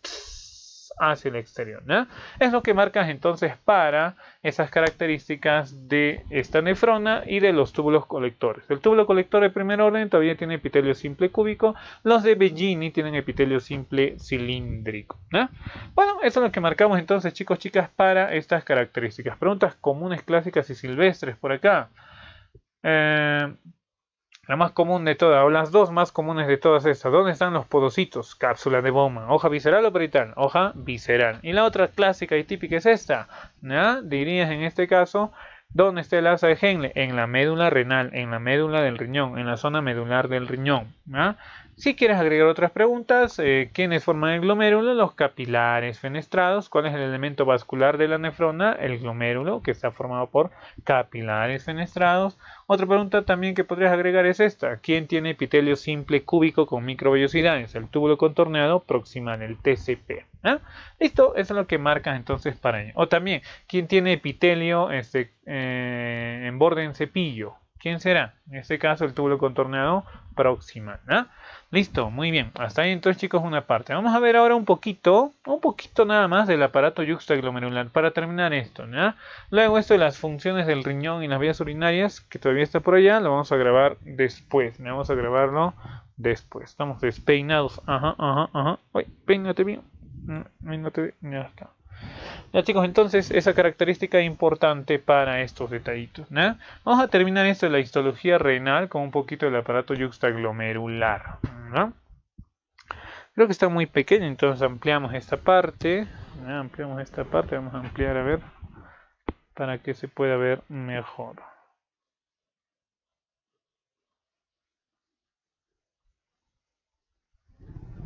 hacia el exterior. Es lo que marcas entonces para esas características de esta nefrona y de los túbulos colectores. El túbulo colector de primer orden todavía tiene epitelio simple cúbico, los de Bellini tienen epitelio simple cilíndrico. Bueno, eso es lo que marcamos entonces chicos, chicas, para estas características. Preguntas comunes, clásicas y silvestres por acá. Eh, la más común de todas, o las dos más comunes de todas estas. ¿Dónde están los podocitos? Cápsula de Bowman. Hoja visceral o perital. Hoja visceral. Y la otra clásica y típica es esta. ¿no? Dirías en este caso, ¿dónde está el asa de Henle? En la médula renal, en la médula del riñón, en la zona medular del riñón. ¿no? Si quieres agregar otras preguntas, ¿quién eh, ¿quiénes forman el glomérulo? Los capilares fenestrados. ¿Cuál es el elemento vascular de la nefrona? El glomérulo, que está formado por capilares fenestrados. Otra pregunta también que podrías agregar es esta. ¿Quién tiene epitelio simple cúbico con microvellosidades? El túbulo contorneado proximal, el TCP. ¿ah? Listo, eso es lo que marcas entonces para ello. O también, ¿quién tiene epitelio este, eh, en borde en cepillo? ¿Quién será? En este caso, el túbulo contorneado proximal. ¿no? ¿ah? Listo, muy bien. Hasta ahí entonces chicos una parte. Vamos a ver ahora un poquito, un poquito nada más del aparato juxtaglomerular para terminar esto. Luego esto de las funciones del riñón y las vías urinarias, que todavía está por allá, lo vamos a grabar después. Vamos a grabarlo después. Estamos despeinados. Ajá, ajá, ajá. Uy, peínate bien. Mm, no, bien. Ya está. Ya chicos, entonces esa característica es importante para estos detallitos. Vamos a terminar esto de la histología renal con un poquito del aparato yuxtaglomerular. Creo que está muy pequeño, entonces ampliamos esta parte. Ampliamos esta parte, vamos a ampliar a ver para que se pueda ver mejor.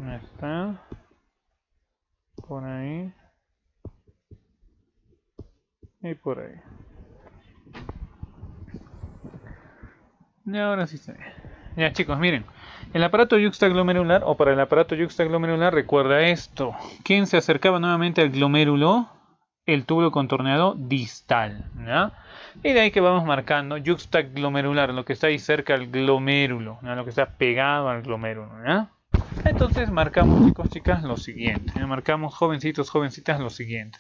Ahí está. Por ahí y por ahí. Y ahora sí se ve. Ya chicos, miren. El aparato yuxtaglomerular o para el aparato yuxtaglomerular recuerda esto. Quien se acercaba nuevamente al glomérulo, el tubo contorneado distal. Y de ahí que vamos marcando yuxtaglomerular, lo que está ahí cerca al glomérulo, lo que está pegado al glomérulo. Entonces marcamos chicos, chicas, lo siguiente. Marcamos jovencitos, jovencitas, lo siguiente.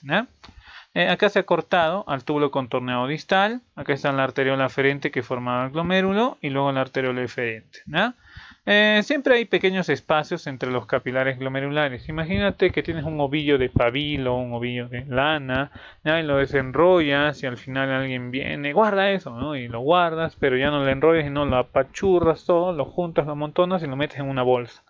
Eh, acá se ha cortado al túbulo contorneado distal. Acá está la arteriola aferente que formaba el glomérulo y luego la arteriola eferente. Eh, siempre hay pequeños espacios entre los capilares glomerulares. Imagínate que tienes un ovillo de pabilo, un ovillo de lana, y lo desenrollas y al final alguien viene, guarda eso, y lo guardas, pero ya no lo enrollas y no lo apachurras todo, lo juntas, lo amontonas y lo metes en una bolsa.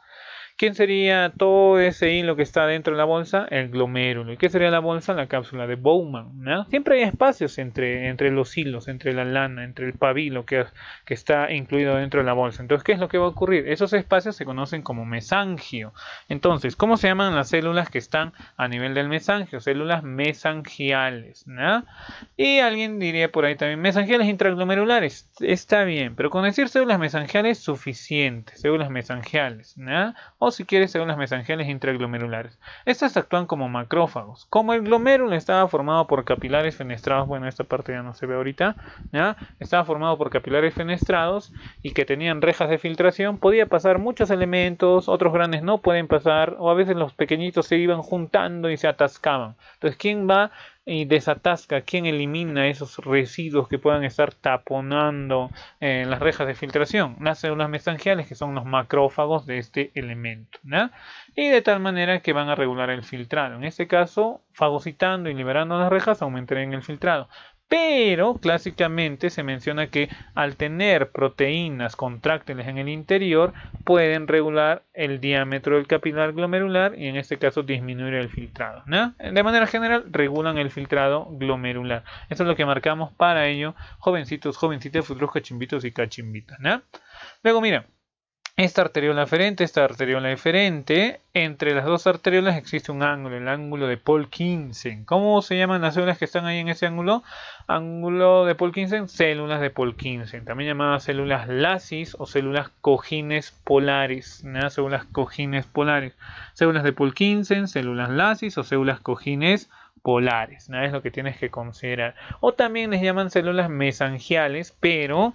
¿Quién sería todo ese hilo que está dentro de la bolsa? El glomérulo. ¿Y qué sería la bolsa? La cápsula de Bowman. Siempre hay espacios entre, entre los hilos, entre la lana, entre el pabilo que, que está incluido dentro de la bolsa. Entonces, ¿qué es lo que va a ocurrir? Esos espacios se conocen como mesangio. Entonces, ¿cómo se llaman las células que están a nivel del mesangio? Células mesangiales. Y alguien diría por ahí también, mesangiales intraglomerulares. Está bien, pero con decir células mesangiales, suficiente. Células mesangiales. ¿no? o si quieres según las mesangeles intraglomerulares. Estas actúan como macrófagos. Como el glomérulo estaba formado por capilares fenestrados, bueno, esta parte ya no se ve ahorita, ¿ya? estaba formado por capilares fenestrados y que tenían rejas de filtración, podía pasar muchos elementos, otros grandes no pueden pasar, o a veces los pequeñitos se iban juntando y se atascaban. Entonces, ¿quién va y desatasca, quién elimina esos residuos que puedan estar taponando eh, las rejas de filtración, las células mesangiales que son los macrófagos de este elemento, y de tal manera que van a regular el filtrado. En este caso, fagocitando y liberando las rejas aumentarían el filtrado, pero clásicamente se menciona que al tener proteínas contráctiles en el interior pueden regular el diámetro del capilar glomerular y en este caso disminuir el filtrado. De manera general regulan el filtrado glomerular. Eso es lo que marcamos para ello, jovencitos, jovencitas, futuros cachimbitos y cachimbitas. ¿no? Luego mira, esta arteriola aferente esta arteriola diferente. Entre las dos arteriolas existe un ángulo, el ángulo de Paul Kinsen. ¿Cómo se llaman las células que están ahí en ese ángulo? Ángulo de Paul Kinsen, células de Paul Kinsen, también llamadas células lasis o células cojines polares. Células cojines polares. Células de Paul Kinsen, células lasis o células cojines polares. Es lo que tienes que considerar. O también les llaman células mesangiales, pero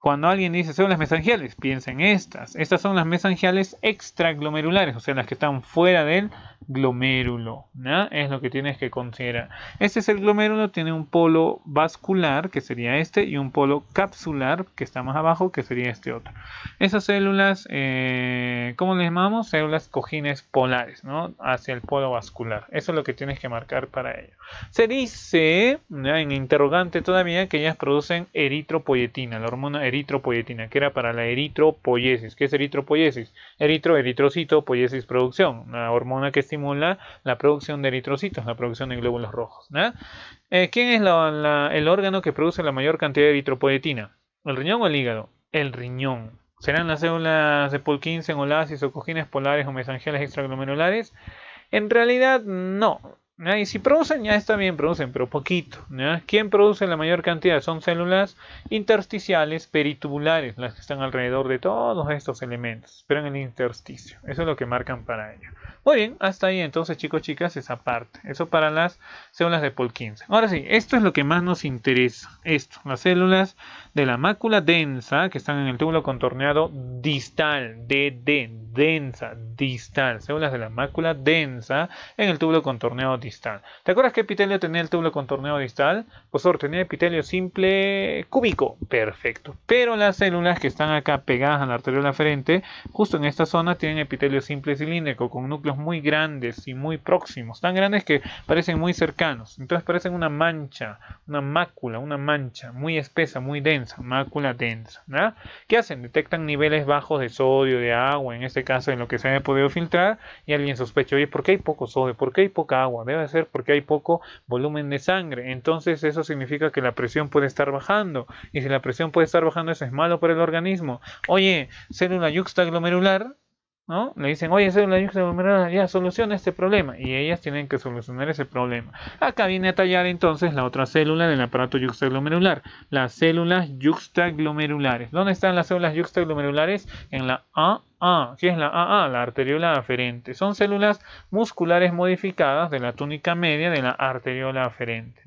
cuando alguien dice, son las mesangiales, piensen en estas. Estas son las mesangiales extraglomerulares, o sea, las que están fuera del glomérulo, Es lo que tienes que considerar. Este es el glomérulo, tiene un polo vascular, que sería este, y un polo capsular, que está más abajo, que sería este otro. Esas células, eh, ¿cómo les llamamos? Células cojines polares, ¿no? Hacia el polo vascular. Eso es lo que tienes que marcar para ello. Se dice, en interrogante todavía, que ellas producen eritropoyetina, la hormona eritropoyetina, que era para la eritropoyesis. ¿Qué es eritropoyesis? Eritro, eritrocito, poyesis producción, una hormona que estimula la producción de eritrocitos, la producción de glóbulos rojos. Eh, ¿Quién es el órgano que produce la mayor cantidad de eritropoetina? ¿El riñón o el hígado? El riñón. ¿Serán las células de Pol15, o isocogines polares o mesangiales extraglomerulares? En realidad, no. Y si producen, ya está bien, producen, pero poquito. ¿Quién produce la mayor cantidad? Son células intersticiales peritubulares, las que están alrededor de todos estos elementos, pero en el intersticio. Eso es lo que marcan para ello. Muy bien, hasta ahí entonces, chicos, chicas, esa parte. Eso para las células de Pol 15. Ahora sí, esto es lo que más nos interesa. Esto, las células de la mácula densa, que están en el túbulo contorneado distal, DD, densa, distal. Células de la mácula densa en el túbulo contorneado distal ¿Te acuerdas que epitelio tenía el túbulo con distal? Pues ahora tenía epitelio simple cúbico. Perfecto. Pero las células que están acá pegadas a la arteriola frente, justo en esta zona, tienen epitelio simple cilíndrico con núcleos muy grandes y muy próximos. Tan grandes que parecen muy cercanos. Entonces parecen una mancha, una mácula, una mancha muy espesa, muy densa. Mácula densa. ¿Qué hacen? Detectan niveles bajos de sodio, de agua, en este caso en lo que se haya podido filtrar. Y alguien sospecha, oye, ¿por qué hay poco sodio? ¿Por qué hay poca agua? debe ser porque hay poco volumen de sangre. Entonces eso significa que la presión puede estar bajando. Y si la presión puede estar bajando, eso es malo para el organismo. Oye, célula yuxtaglomerular, ¿no? Le dicen, oye, célula yuxtaglomerular, ya soluciona este problema. Y ellas tienen que solucionar ese problema. Acá viene a tallar entonces la otra célula del aparato yuxtaglomerular. Las células yuxtaglomerulares. ¿Dónde están las células yuxtaglomerulares? En la A a. Ah, ¿Qué es la AA? La arteriola aferente. Son células musculares modificadas de la túnica media de la arteriola aferente.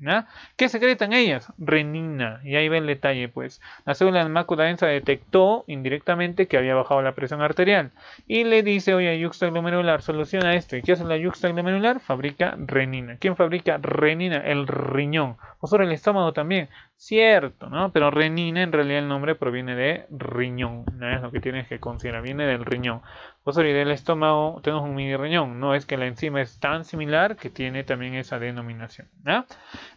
¿Qué secretan ellas? Renina. Y ahí ve el detalle, pues. La célula de densa detectó indirectamente que había bajado la presión arterial. Y le dice, oye, yuxtaglomerular, soluciona esto. ¿Y qué hace la yuxtaglomerular? Fabrica renina. ¿Quién fabrica renina? El riñón. O sobre el estómago también. Cierto, ¿no? Pero renina en realidad el nombre proviene de riñón, ¿no? Es lo que tienes que considerar, viene del riñón. Vos y del estómago tenemos un mini riñón, no es que la enzima es tan similar que tiene también esa denominación,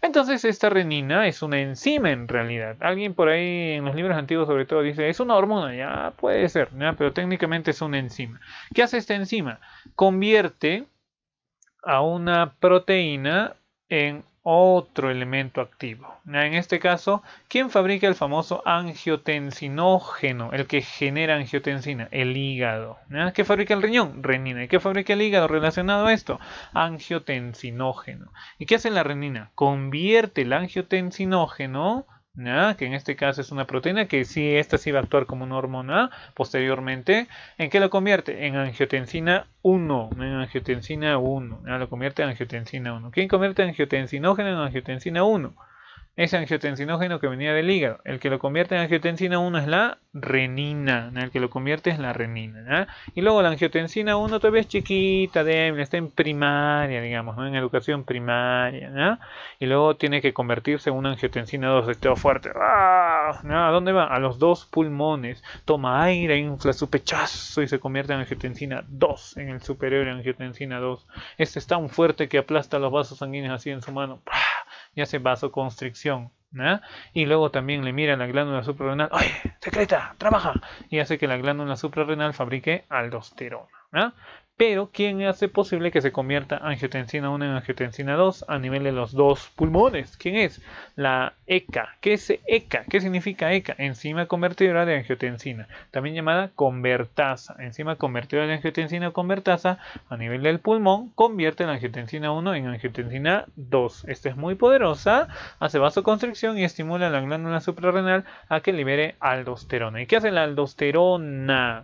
Entonces esta renina es una enzima en realidad. Alguien por ahí en los libros antiguos sobre todo dice, es una hormona, ya puede ser, ¿no? Pero técnicamente es una enzima. ¿Qué hace esta enzima? Convierte a una proteína en otro elemento activo. En este caso, ¿quién fabrica el famoso angiotensinógeno, el que genera angiotensina? El hígado. ¿Qué fabrica el riñón? Renina. ¿Y qué fabrica el hígado relacionado a esto? Angiotensinógeno. ¿Y qué hace la renina? Convierte el angiotensinógeno ¿ah? que en este caso es una proteína que si esta sí va a actuar como una hormona posteriormente. ¿En qué lo convierte? En angiotensina 1, en angiotensina 1, ¿ah? lo convierte en angiotensina 1. ¿Quién convierte angiotensinógeno en angiotensina 1? Ese angiotensinógeno que venía del hígado. El que lo convierte en angiotensina 1 es la renina, en el que lo convierte es la renina. Y luego la angiotensina 1 todavía es chiquita, débil, está en primaria, digamos, ¿no? en educación primaria. Y luego tiene que convertirse en una angiotensina 2, estado fuerte. ¡Ah! ¿A dónde va? A los dos pulmones. Toma aire, infla su pechazo y se convierte en angiotensina 2, en el superior angiotensina 2. Este es tan fuerte que aplasta los vasos sanguíneos así en su mano. Y hace vasoconstricción. Y luego también le mira la glándula suprarrenal, secreta, trabaja! Y hace que la glándula suprarrenal fabrique aldosterona. Pero, ¿quién hace posible que se convierta angiotensina 1 en angiotensina 2 a nivel de los dos pulmones? ¿Quién es? La ECA. ¿Qué es ECA? ¿Qué significa ECA? Enzima convertidora de angiotensina, también llamada convertasa. Enzima convertidora de angiotensina convertasa a nivel del pulmón convierte la angiotensina 1 en angiotensina 2. Esta es muy poderosa, hace vasoconstricción y estimula la glándula suprarrenal a que libere aldosterona. ¿Y qué hace la aldosterona?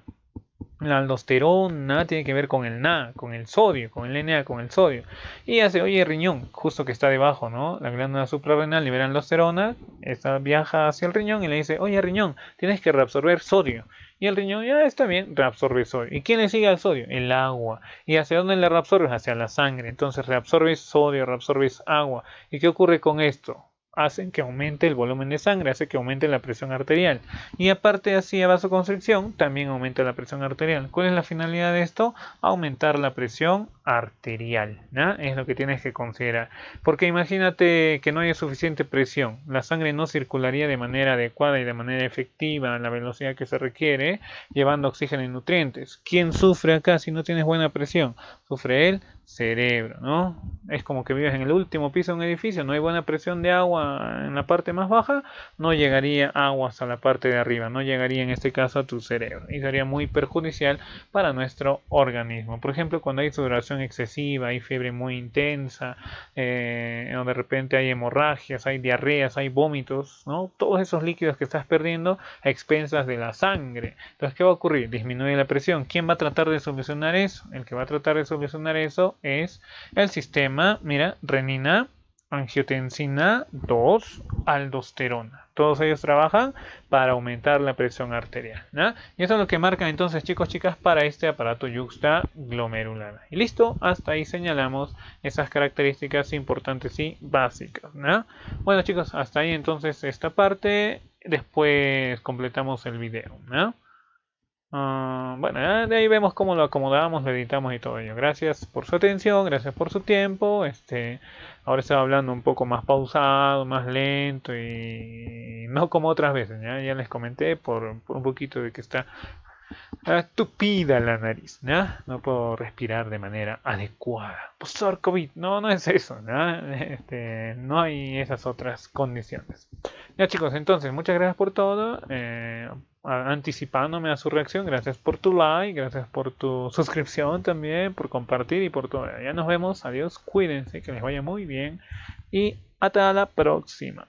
La aldosterona tiene que ver con el Na, con el sodio, con el NA, con el sodio. Y hace, oye, riñón, justo que está debajo, ¿no? La glándula suprarrenal libera aldosterona, esta viaja hacia el riñón y le dice, oye, riñón, tienes que reabsorber sodio. Y el riñón ya está bien, reabsorbe sodio. ¿Y quién le sigue al sodio? El agua. ¿Y hacia dónde le reabsorbes? Hacia la sangre. Entonces reabsorbes sodio, reabsorbes agua. ¿Y qué ocurre con esto? hacen que aumente el volumen de sangre, hace que aumente la presión arterial. Y aparte así a vasoconstricción, también aumenta la presión arterial. ¿Cuál es la finalidad de esto? Aumentar la presión arterial, Es lo que tienes que considerar. Porque imagínate que no haya suficiente presión, la sangre no circularía de manera adecuada y de manera efectiva a la velocidad que se requiere, llevando oxígeno y nutrientes. ¿Quién sufre acá si no tienes buena presión? Sufre él cerebro, ¿no? Es como que vives en el último piso de un edificio, no hay buena presión de agua en la parte más baja, no llegaría agua hasta la parte de arriba, no llegaría en este caso a tu cerebro y sería muy perjudicial para nuestro organismo. Por ejemplo, cuando hay sudoración excesiva, hay fiebre muy intensa, eh, de repente hay hemorragias, hay diarreas, hay vómitos, ¿no? Todos esos líquidos que estás perdiendo a expensas de la sangre. Entonces, ¿qué va a ocurrir? Disminuye la presión. ¿Quién va a tratar de solucionar eso? El que va a tratar de solucionar eso es el sistema, mira, renina, angiotensina 2, aldosterona. Todos ellos trabajan para aumentar la presión arterial. ¿no? Y eso es lo que marca entonces, chicos, chicas, para este aparato yuxta glomerular. Y listo, hasta ahí señalamos esas características importantes y básicas. ¿no? Bueno, chicos, hasta ahí entonces esta parte. Después completamos el video. ¿no? Ah, bueno, de ahí vemos cómo lo acomodamos, lo editamos y todo ello. Gracias por su atención, gracias por su tiempo. Este, ahora estaba hablando un poco más pausado, más lento y no como otras veces. Ya, les comenté por un poquito de que está Ah, tupida la nariz, ¿no? puedo respirar de manera adecuada. Posor pues, COVID, no, no es eso, este, ¿no? hay esas otras condiciones. Ya chicos, entonces, muchas gracias por todo. Eh, anticipándome a su reacción, gracias por tu like, gracias por tu suscripción también, por compartir y por todo. Ya nos vemos, adiós, cuídense, que les vaya muy bien y hasta la próxima.